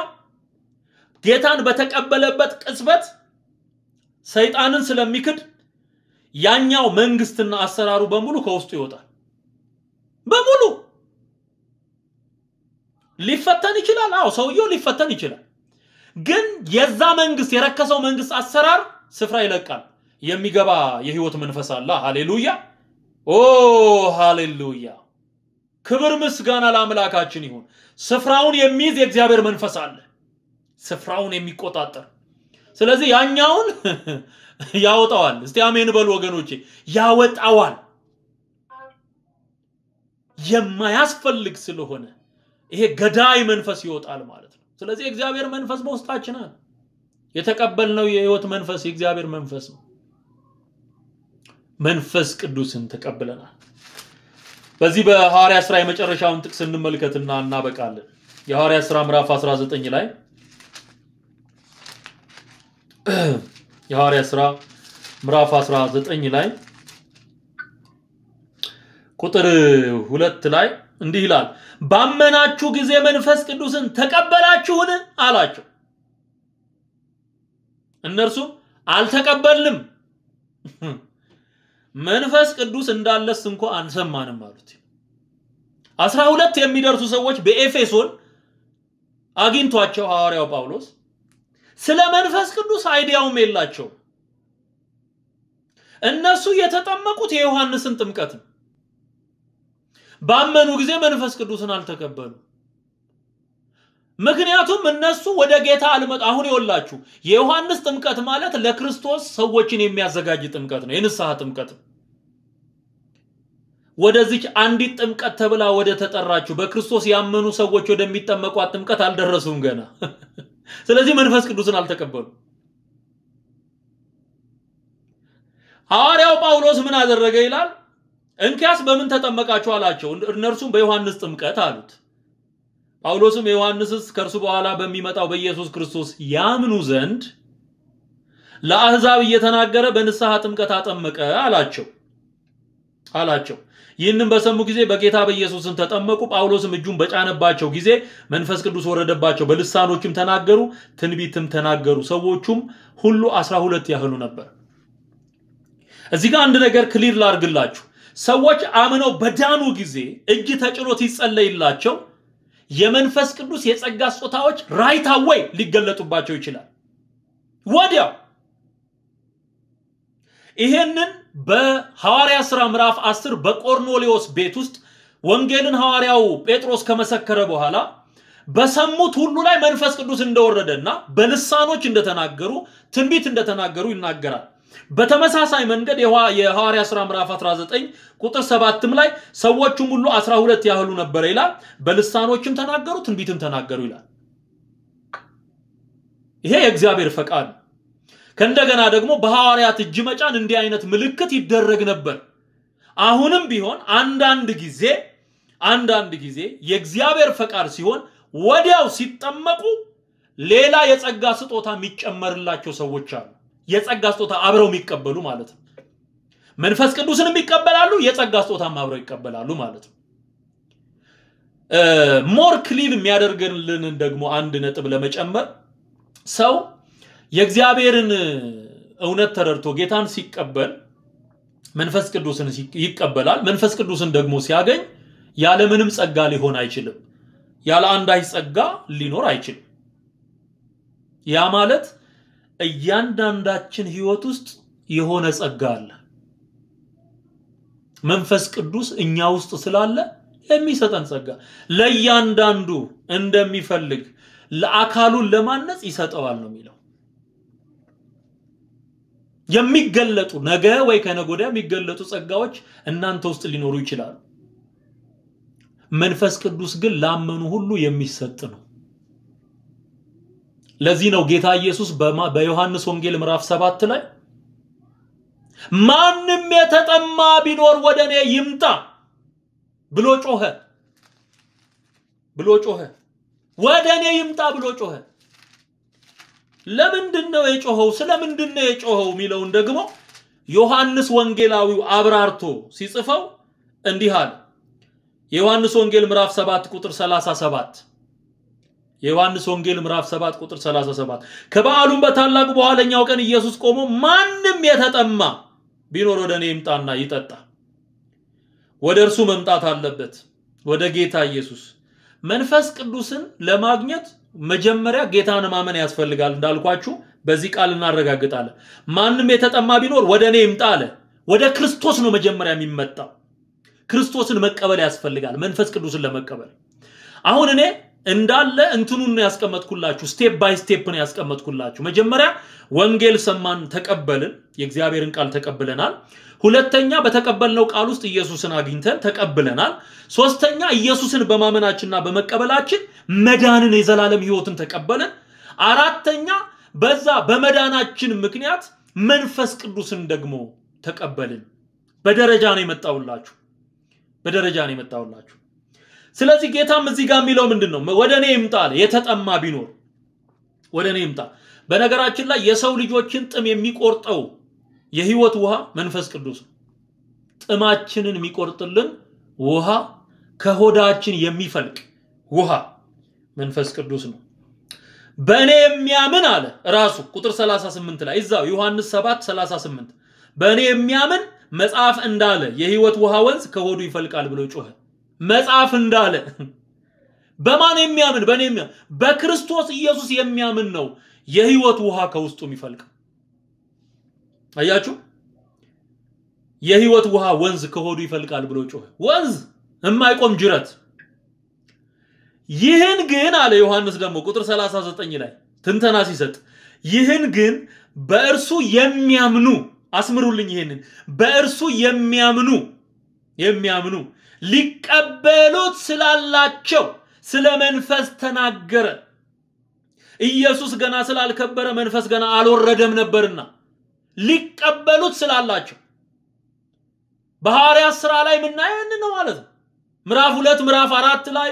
ጌታን በተቀበለበት ቅጽበት ሰይጣንን ስለሚክድ ያኛው መንግስትና አሰራሩ በሙሉ ከውስጡ ይወጣል። በሙሉ ሊፈተን ይችላል። አዎ ሰውየው ሊፈተን ይችላል። ግን የዛ መንግስት የረከሰው መንግስት አሰራር ስፍራ ይለቃል። የሚገባ የህይወት መንፈስ አለ። ሃሌሉያ! ኦ ሃሌሉያ! ክብር ምስጋና ለአምላካችን ይሁን። ስፍራውን የሚይዝ የእግዚአብሔር መንፈስ አለ፣ ስፍራውን የሚቆጣጠር። ስለዚህ ያኛውን ያወጣዋል። እስቲ አሜን በሉ ወገኖቼ፣ ያወጣዋል የማያስፈልግ ስለሆነ ይሄ ገዳይ መንፈስ ይወጣል ማለት ነው። ስለዚህ የእግዚአብሔር መንፈስ በውስጣችን አለ። የተቀበልነው የህይወት መንፈስ የእግዚአብሔር መንፈስ ነው። መንፈስ ቅዱስን ተቀብለናል። በዚህ በሐዋርያ ሥራ የመጨረሻውን ጥቅስ እንመልከትና እናበቃለን። የሐዋርያ ሥራ ምዕራፍ 19 ላይ የሐዋርያ ሥራ ምዕራፍ 19 ላይ ቁጥር ሁለት ላይ እንዲህ ይላል፣ ባመናችሁ ጊዜ መንፈስ ቅዱስን ተቀበላችሁን አላቸው። እነርሱም አልተቀበልንም መንፈስ ቅዱስ እንዳለስ እንኳ አንሰማንም አሉት። አስራ ሁለት የሚደርሱ ሰዎች በኤፌሶን አግኝቷቸው ሐዋርያው ጳውሎስ ስለ መንፈስ ቅዱስ አይዲያውም የላቸውም። እነሱ የተጠመቁት የዮሐንስን ጥምቀት ነው። ባመኑ ጊዜ መንፈስ ቅዱስን አልተቀበሉ። ምክንያቱም እነሱ ወደ ጌታ አልመጡ። አሁን ይወላችሁ የዮሐንስ ጥምቀት ማለት ለክርስቶስ ሰዎችን የሚያዘጋጅ ጥምቀት ነው፣ የንስሐ ጥምቀት ነው። ወደዚች አንዲት ጥምቀት ተብላ ወደ ተጠራችሁ በክርስቶስ ያመኑ ሰዎች ወደሚጠመቋት ጥምቀት አልደረሱም ገና። ስለዚህ መንፈስ ቅዱስን አልተቀበሉ። ሐዋርያው ጳውሎስ ምን አደረገ ይላል። እንኪያስ በምን ተጠመቃችሁ አላቸው። እነርሱም በዮሐንስ ጥምቀት አሉት። ጳውሎስም ዮሐንስስ ከእርሱ በኋላ በሚመጣው በኢየሱስ ክርስቶስ ያምኑ ዘንድ ለአሕዛብ እየተናገረ በንስሐ ጥምቀት አጠመቀ አላቸው አላቸው። ይህንም በሰሙ ጊዜ በጌታ በኢየሱስን ተጠመቁ። ጳውሎስም እጁን በጫነባቸው ጊዜ መንፈስ ቅዱስ ወረደባቸው፣ በልሳኖችም ተናገሩ፣ ትንቢትም ተናገሩ። ሰዎቹም ሁሉ አስራ ሁለት ያህሉ ነበር። እዚህ ጋር አንድ ነገር ክሊር ላርግላችሁ። ሰዎች አምነው በዳኑ ጊዜ እጅ ተጭኖት ይጸለይላቸው የመንፈስ ቅዱስ የጸጋ ስጦታዎች ራይት አወይ ሊገለጡባቸው ይችላል ወዲያው ይሄንን በሐዋርያ ሥራ ምዕራፍ 10 በቆርኔሌዎስ ቤት ውስጥ ወንጌልን ሐዋርያው ጴጥሮስ ከመሰከረ በኋላ በሰሙት ሁሉ ላይ መንፈስ ቅዱስ እንደወረደና በልሳኖች እንደተናገሩ ትንቢት እንደተናገሩ ይናገራል በተመሳሳይ መንገድ የሐዋርያ ሥራ ምዕራፍ 19 ቁጥር ሰባትም ላይ ሰዎቹም ሁሉ 12 ያህሉ ነበረ ይላል። በልሳኖችም ተናገሩ፣ ትንቢትም ተናገሩ ይላል። ይሄ የእግዚአብሔር ፈቃድ ነው። ከእንደገና ደግሞ በሐዋርያት እጅ መጫን እንዲህ አይነት ምልክት ይደረግ ነበር። አሁንም ቢሆን አንዳንድ ጊዜ አንዳንድ ጊዜ የእግዚአብሔር ፈቃድ ሲሆን ወዲያው ሲጠመቁ ሌላ የጸጋ ስጦታ የሚጨመርላቸው ሰዎች አሉ። የጸጋ ስጦታ አብረው የሚቀበሉ ማለት ነው። መንፈስ ቅዱስንም ይቀበላሉ፣ የጸጋ ስጦታም አብረው ይቀበላሉ ማለት ነው። ሞር ክሊር የሚያደርግልንን ደግሞ አንድ ነጥብ ለመጨመር ሰው የእግዚአብሔርን እውነት ተረድቶ ጌታን ሲቀበል መንፈስ ቅዱስን ይቀበላል። መንፈስ ቅዱስን ደግሞ ሲያገኝ ያለምንም ጸጋ ሊሆን አይችልም። ያለ አንዳች ጸጋ ሊኖር አይችልም። ያ ማለት እያንዳንዳችን ህይወት ውስጥ የሆነ ጸጋ አለ። መንፈስ ቅዱስ እኛ ውስጥ ስላለ የሚሰጠን ጸጋ ለእያንዳንዱ እንደሚፈልግ ለአካሉን ለማነጽ ይሰጠዋል ነው የሚለው። የሚገለጡ ነገ ወይ ከነገ ወዲያ የሚገለጡ ጸጋዎች እናንተ ውስጥ ሊኖሩ ይችላሉ። መንፈስ ቅዱስ ግን ላመኑ ሁሉ የሚሰጥ ነው። ለዚህ ነው ጌታ ኢየሱስ በዮሐንስ ወንጌል ምዕራፍ ሰባት ላይ ማንም የተጠማ ቢኖር ወደ እኔ ይምጣ ብሎ ጮኸ ብሎ ጮኸ። ወደ እኔ ይምጣ ብሎ ጮኸ። ለምንድን ነው የጮኸው? ስለምንድን ነው የጮኸው የሚለውን ደግሞ ዮሐንስ ወንጌላዊው አብራርቶ ሲጽፈው እንዲህ አለ። የዮሐንስ ወንጌል ምዕራፍ 7 ቁጥር 37 የዮሐንስ ወንጌል ምዕራፍ 7 ቁጥር 37 ከበዓሉም በታላቁ በኋለኛው ቀን ኢየሱስ ቆሞ ማንም የተጠማ ቢኖር ወደ እኔ ይምጣና ይጠጣ። ወደ እርሱ መምጣት አለበት፣ ወደ ጌታ ኢየሱስ። መንፈስ ቅዱስን ለማግኘት መጀመሪያ ጌታን ማመን ያስፈልጋል። እንዳልኳችሁ በዚህ ቃል እናረጋግጣለን። ማንም የተጠማ ቢኖር ወደ እኔ ይምጣ አለ። ወደ ክርስቶስ ነው መጀመሪያ የሚመጣው። ክርስቶስን መቀበል ያስፈልጋል መንፈስ ቅዱስን ለመቀበል። አሁን እኔ እንዳለ እንትኑን ነው ያስቀመጥኩላችሁ። ስቴፕ ባይ ስቴፕ ነው ያስቀመጥኩላችሁ። መጀመሪያ ወንጌል ሰማን፣ ተቀበልን፣ የእግዚአብሔርን ቃል ተቀብለናል። ሁለተኛ በተቀበልነው ቃል ውስጥ ኢየሱስን አግኝተን ተቀብለናል። ሶስተኛ ኢየሱስን በማመናችንና በመቀበላችን መዳንን የዘላለም ህይወትን ተቀበልን። አራተኛ በዛ በመዳናችን ምክንያት መንፈስ ቅዱስን ደግሞ ተቀበልን። በደረጃ ነው የመጣውላችሁ። በደረጃ ነው የመጣውላችሁ። ስለዚህ ጌታም እዚህ ጋር የሚለው ምንድን ነው? ወደ እኔ ይምጣ አለ። የተጠማ ቢኖር ወደ እኔ ይምጣ። በነገራችን ላይ የሰው ልጆችን ጥም የሚቆርጠው የህይወት ውሃ መንፈስ ቅዱስ ነው። ጥማችንን የሚቆርጥልን ውሃ ከሆዳችን የሚፈልቅ ውሃ መንፈስ ቅዱስ ነው። በእኔ የሚያምን አለ ራሱ ቁጥር 38 ላይ እዛው ዮሐንስ 7 38 በእኔ የሚያምን መጽሐፍ እንዳለ የህይወት ውሃ ወንዝ ከሆዱ ይፈልቃል ብሎ ጮኸ። መጽሐፍ እንዳለ በማን የሚያምን በእኔ የሚያምን በክርስቶስ ኢየሱስ የሚያምን ነው የህይወት ውሃ ከውስጡ የሚፈልቅ አያችሁ የህይወት ውሃ ወንዝ ከሆዱ ይፈልቃል ብሎ ጮኸ ወንዝ የማይቆም ጅረት ይህን ግን አለ ዮሐንስ ደግሞ ቁጥር 39 ላይ ትንተና ሲሰጥ ይህን ግን በእርሱ የሚያምኑ አስምሩልኝ ይህንን በእርሱ የሚያምኑ የሚያምኑ ሊቀበሉት ስላላቸው ስለ መንፈስ ተናገረ። ኢየሱስ ገና ስላልከበረ መንፈስ ገና አልወረደም ነበርና ሊቀበሉት ስላላቸው በሐዋርያት ስራ ላይ የምናየው ነው ማለት ነው። ምዕራፍ ሁለት ምዕራፍ አራት ላይ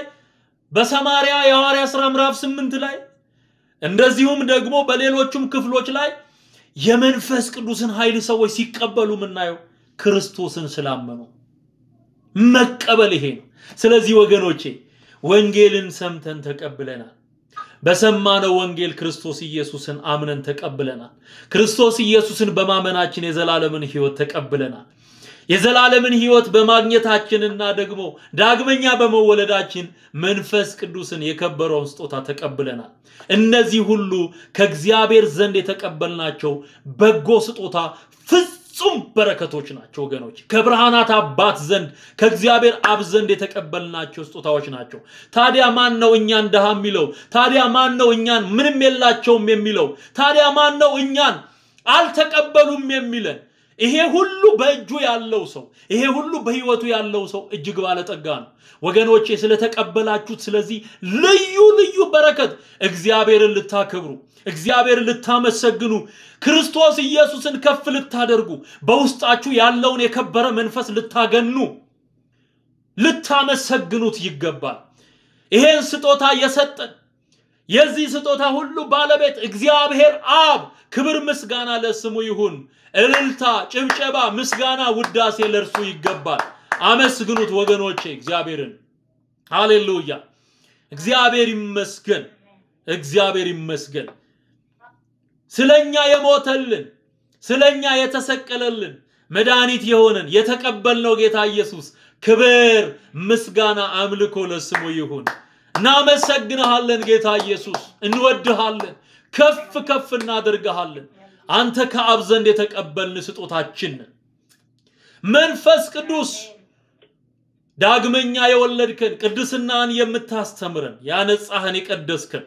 በሰማሪያ የሐዋርያ ሥራ ምዕራፍ ስምንት ላይ እንደዚሁም ደግሞ በሌሎቹም ክፍሎች ላይ የመንፈስ ቅዱስን ኃይል ሰዎች ሲቀበሉ የምናየው ክርስቶስን ስላመኑ መቀበል ይሄ ነው። ስለዚህ ወገኖቼ ወንጌልን ሰምተን ተቀብለናል። በሰማነው ወንጌል ክርስቶስ ኢየሱስን አምነን ተቀብለናል። ክርስቶስ ኢየሱስን በማመናችን የዘላለምን ህይወት ተቀብለናል። የዘላለምን ህይወት በማግኘታችንና ደግሞ ዳግመኛ በመወለዳችን መንፈስ ቅዱስን የከበረውን ስጦታ ተቀብለናል። እነዚህ ሁሉ ከእግዚአብሔር ዘንድ የተቀበልናቸው በጎ ስጦታ ፍጽ ፍጹም በረከቶች ናቸው ወገኖች። ከብርሃናት አባት ዘንድ ከእግዚአብሔር አብ ዘንድ የተቀበልናቸው ስጦታዎች ናቸው። ታዲያ ማን ነው እኛን ድሃ የሚለው? ታዲያ ማን ነው እኛን ምንም የላቸውም የሚለው? ታዲያ ማን ነው እኛን አልተቀበሉም የሚለን? ይሄ ሁሉ በእጁ ያለው ሰው ይሄ ሁሉ በህይወቱ ያለው ሰው እጅግ ባለጠጋ ነው ወገኖቼ። ስለተቀበላችሁት ስለዚህ ልዩ ልዩ በረከት እግዚአብሔርን ልታከብሩ እግዚአብሔር ልታመሰግኑ ክርስቶስ ኢየሱስን ከፍ ልታደርጉ በውስጣችሁ ያለውን የከበረ መንፈስ ልታገኑ ልታመሰግኑት ይገባል። ይሄን ስጦታ የሰጠን የዚህ ስጦታ ሁሉ ባለቤት እግዚአብሔር አብ ክብር፣ ምስጋና ለስሙ ይሁን። እልልታ፣ ጭብጨባ፣ ምስጋና፣ ውዳሴ ለእርሱ ይገባል። አመስግኑት ወገኖቼ እግዚአብሔርን። ሃሌሉያ! እግዚአብሔር ይመስገን፣ እግዚአብሔር ይመስገን። ስለኛ የሞተልን ስለኛ የተሰቀለልን መድኃኒት የሆነን የተቀበልነው ጌታ ኢየሱስ ክብር፣ ምስጋና፣ አምልኮ ለስሙ ይሁን። እናመሰግንሃለን ጌታ ኢየሱስ፣ እንወድሃለን፣ ከፍ ከፍ እናደርግሃለን። አንተ ከአብ ዘንድ የተቀበልን ስጦታችን መንፈስ ቅዱስ ዳግመኛ የወለድከን ቅድስናን የምታስተምረን ያነጻህን የቀደስከን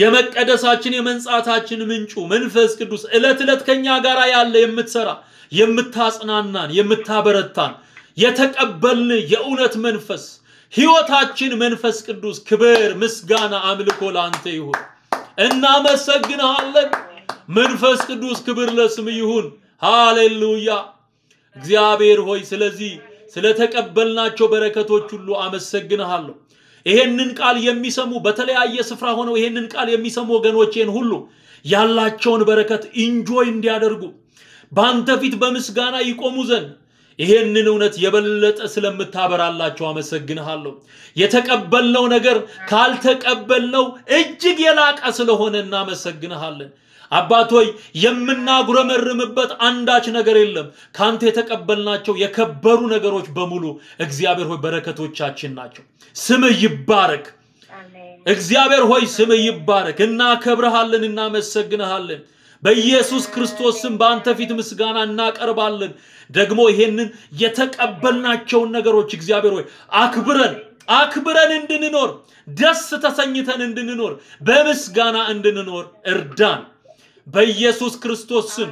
የመቀደሳችን የመንጻታችን ምንጩ መንፈስ ቅዱስ ዕለት ዕለት ከኛ ጋር ያለ የምትሰራ የምታጽናናን፣ የምታበረታን የተቀበልን የእውነት መንፈስ ሕይወታችን መንፈስ ቅዱስ ክብር፣ ምስጋና፣ አምልኮ ለአንተ ይሁን። እናመሰግንሃለን። መንፈስ ቅዱስ ክብር ለስም ይሁን። ሃሌሉያ። እግዚአብሔር ሆይ ስለዚህ ስለተቀበልናቸው በረከቶች ሁሉ አመሰግንሃለሁ። ይሄንን ቃል የሚሰሙ በተለያየ ስፍራ ሆነው ይሄንን ቃል የሚሰሙ ወገኖቼን ሁሉ ያላቸውን በረከት ኢንጆይ እንዲያደርጉ በአንተ ፊት በምስጋና ይቆሙ ዘንድ ይሄንን እውነት የበለጠ ስለምታበራላቸው አመሰግንሃለሁ። የተቀበልነው ነገር ካልተቀበልነው እጅግ የላቀ ስለሆነ እናመሰግንሃለን። አባት ሆይ የምናጉረመርምበት አንዳች ነገር የለም። ካንተ የተቀበልናቸው የከበሩ ነገሮች በሙሉ እግዚአብሔር ሆይ በረከቶቻችን ናቸው። ስምህ ይባረክ። እግዚአብሔር ሆይ ስምህ ይባረክ። እናከብረሃለን፣ እናመሰግንሃለን። በኢየሱስ ክርስቶስ ስም በአንተ ፊት ምስጋና እናቀርባለን። ደግሞ ይሄንን የተቀበልናቸውን ነገሮች እግዚአብሔር ሆይ አክብረን አክብረን እንድንኖር ደስ ተሰኝተን እንድንኖር በምስጋና እንድንኖር እርዳን። በኢየሱስ ክርስቶስ ስም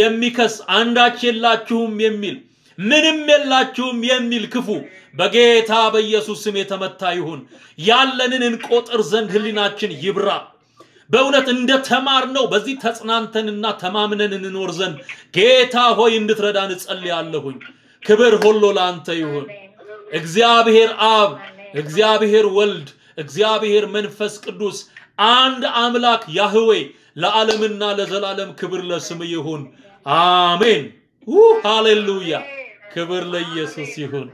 የሚከስ አንዳች የላችሁም የሚል ምንም የላችሁም የሚል ክፉ በጌታ በኢየሱስ ስም የተመታ ይሁን። ያለንን እንቆጥር ዘንድ ህሊናችን ይብራ። በእውነት እንደ ነው በዚህ ተጽናንተንና ተማምነን እንኖር ዘንድ ጌታ ሆይ እንድትረዳን እጸልያለሁኝ። ክብር ሁሉ ለአንተ ይሁን። እግዚአብሔር አብ፣ እግዚአብሔር ወልድ፣ እግዚአብሔር መንፈስ ቅዱስ አንድ አምላክ ያህዌ ለዓለምና ለዘላለም ክብር ለስም ይሁን። አሜን። ሃሌሉያ። ክብር ለኢየሱስ ይሁን።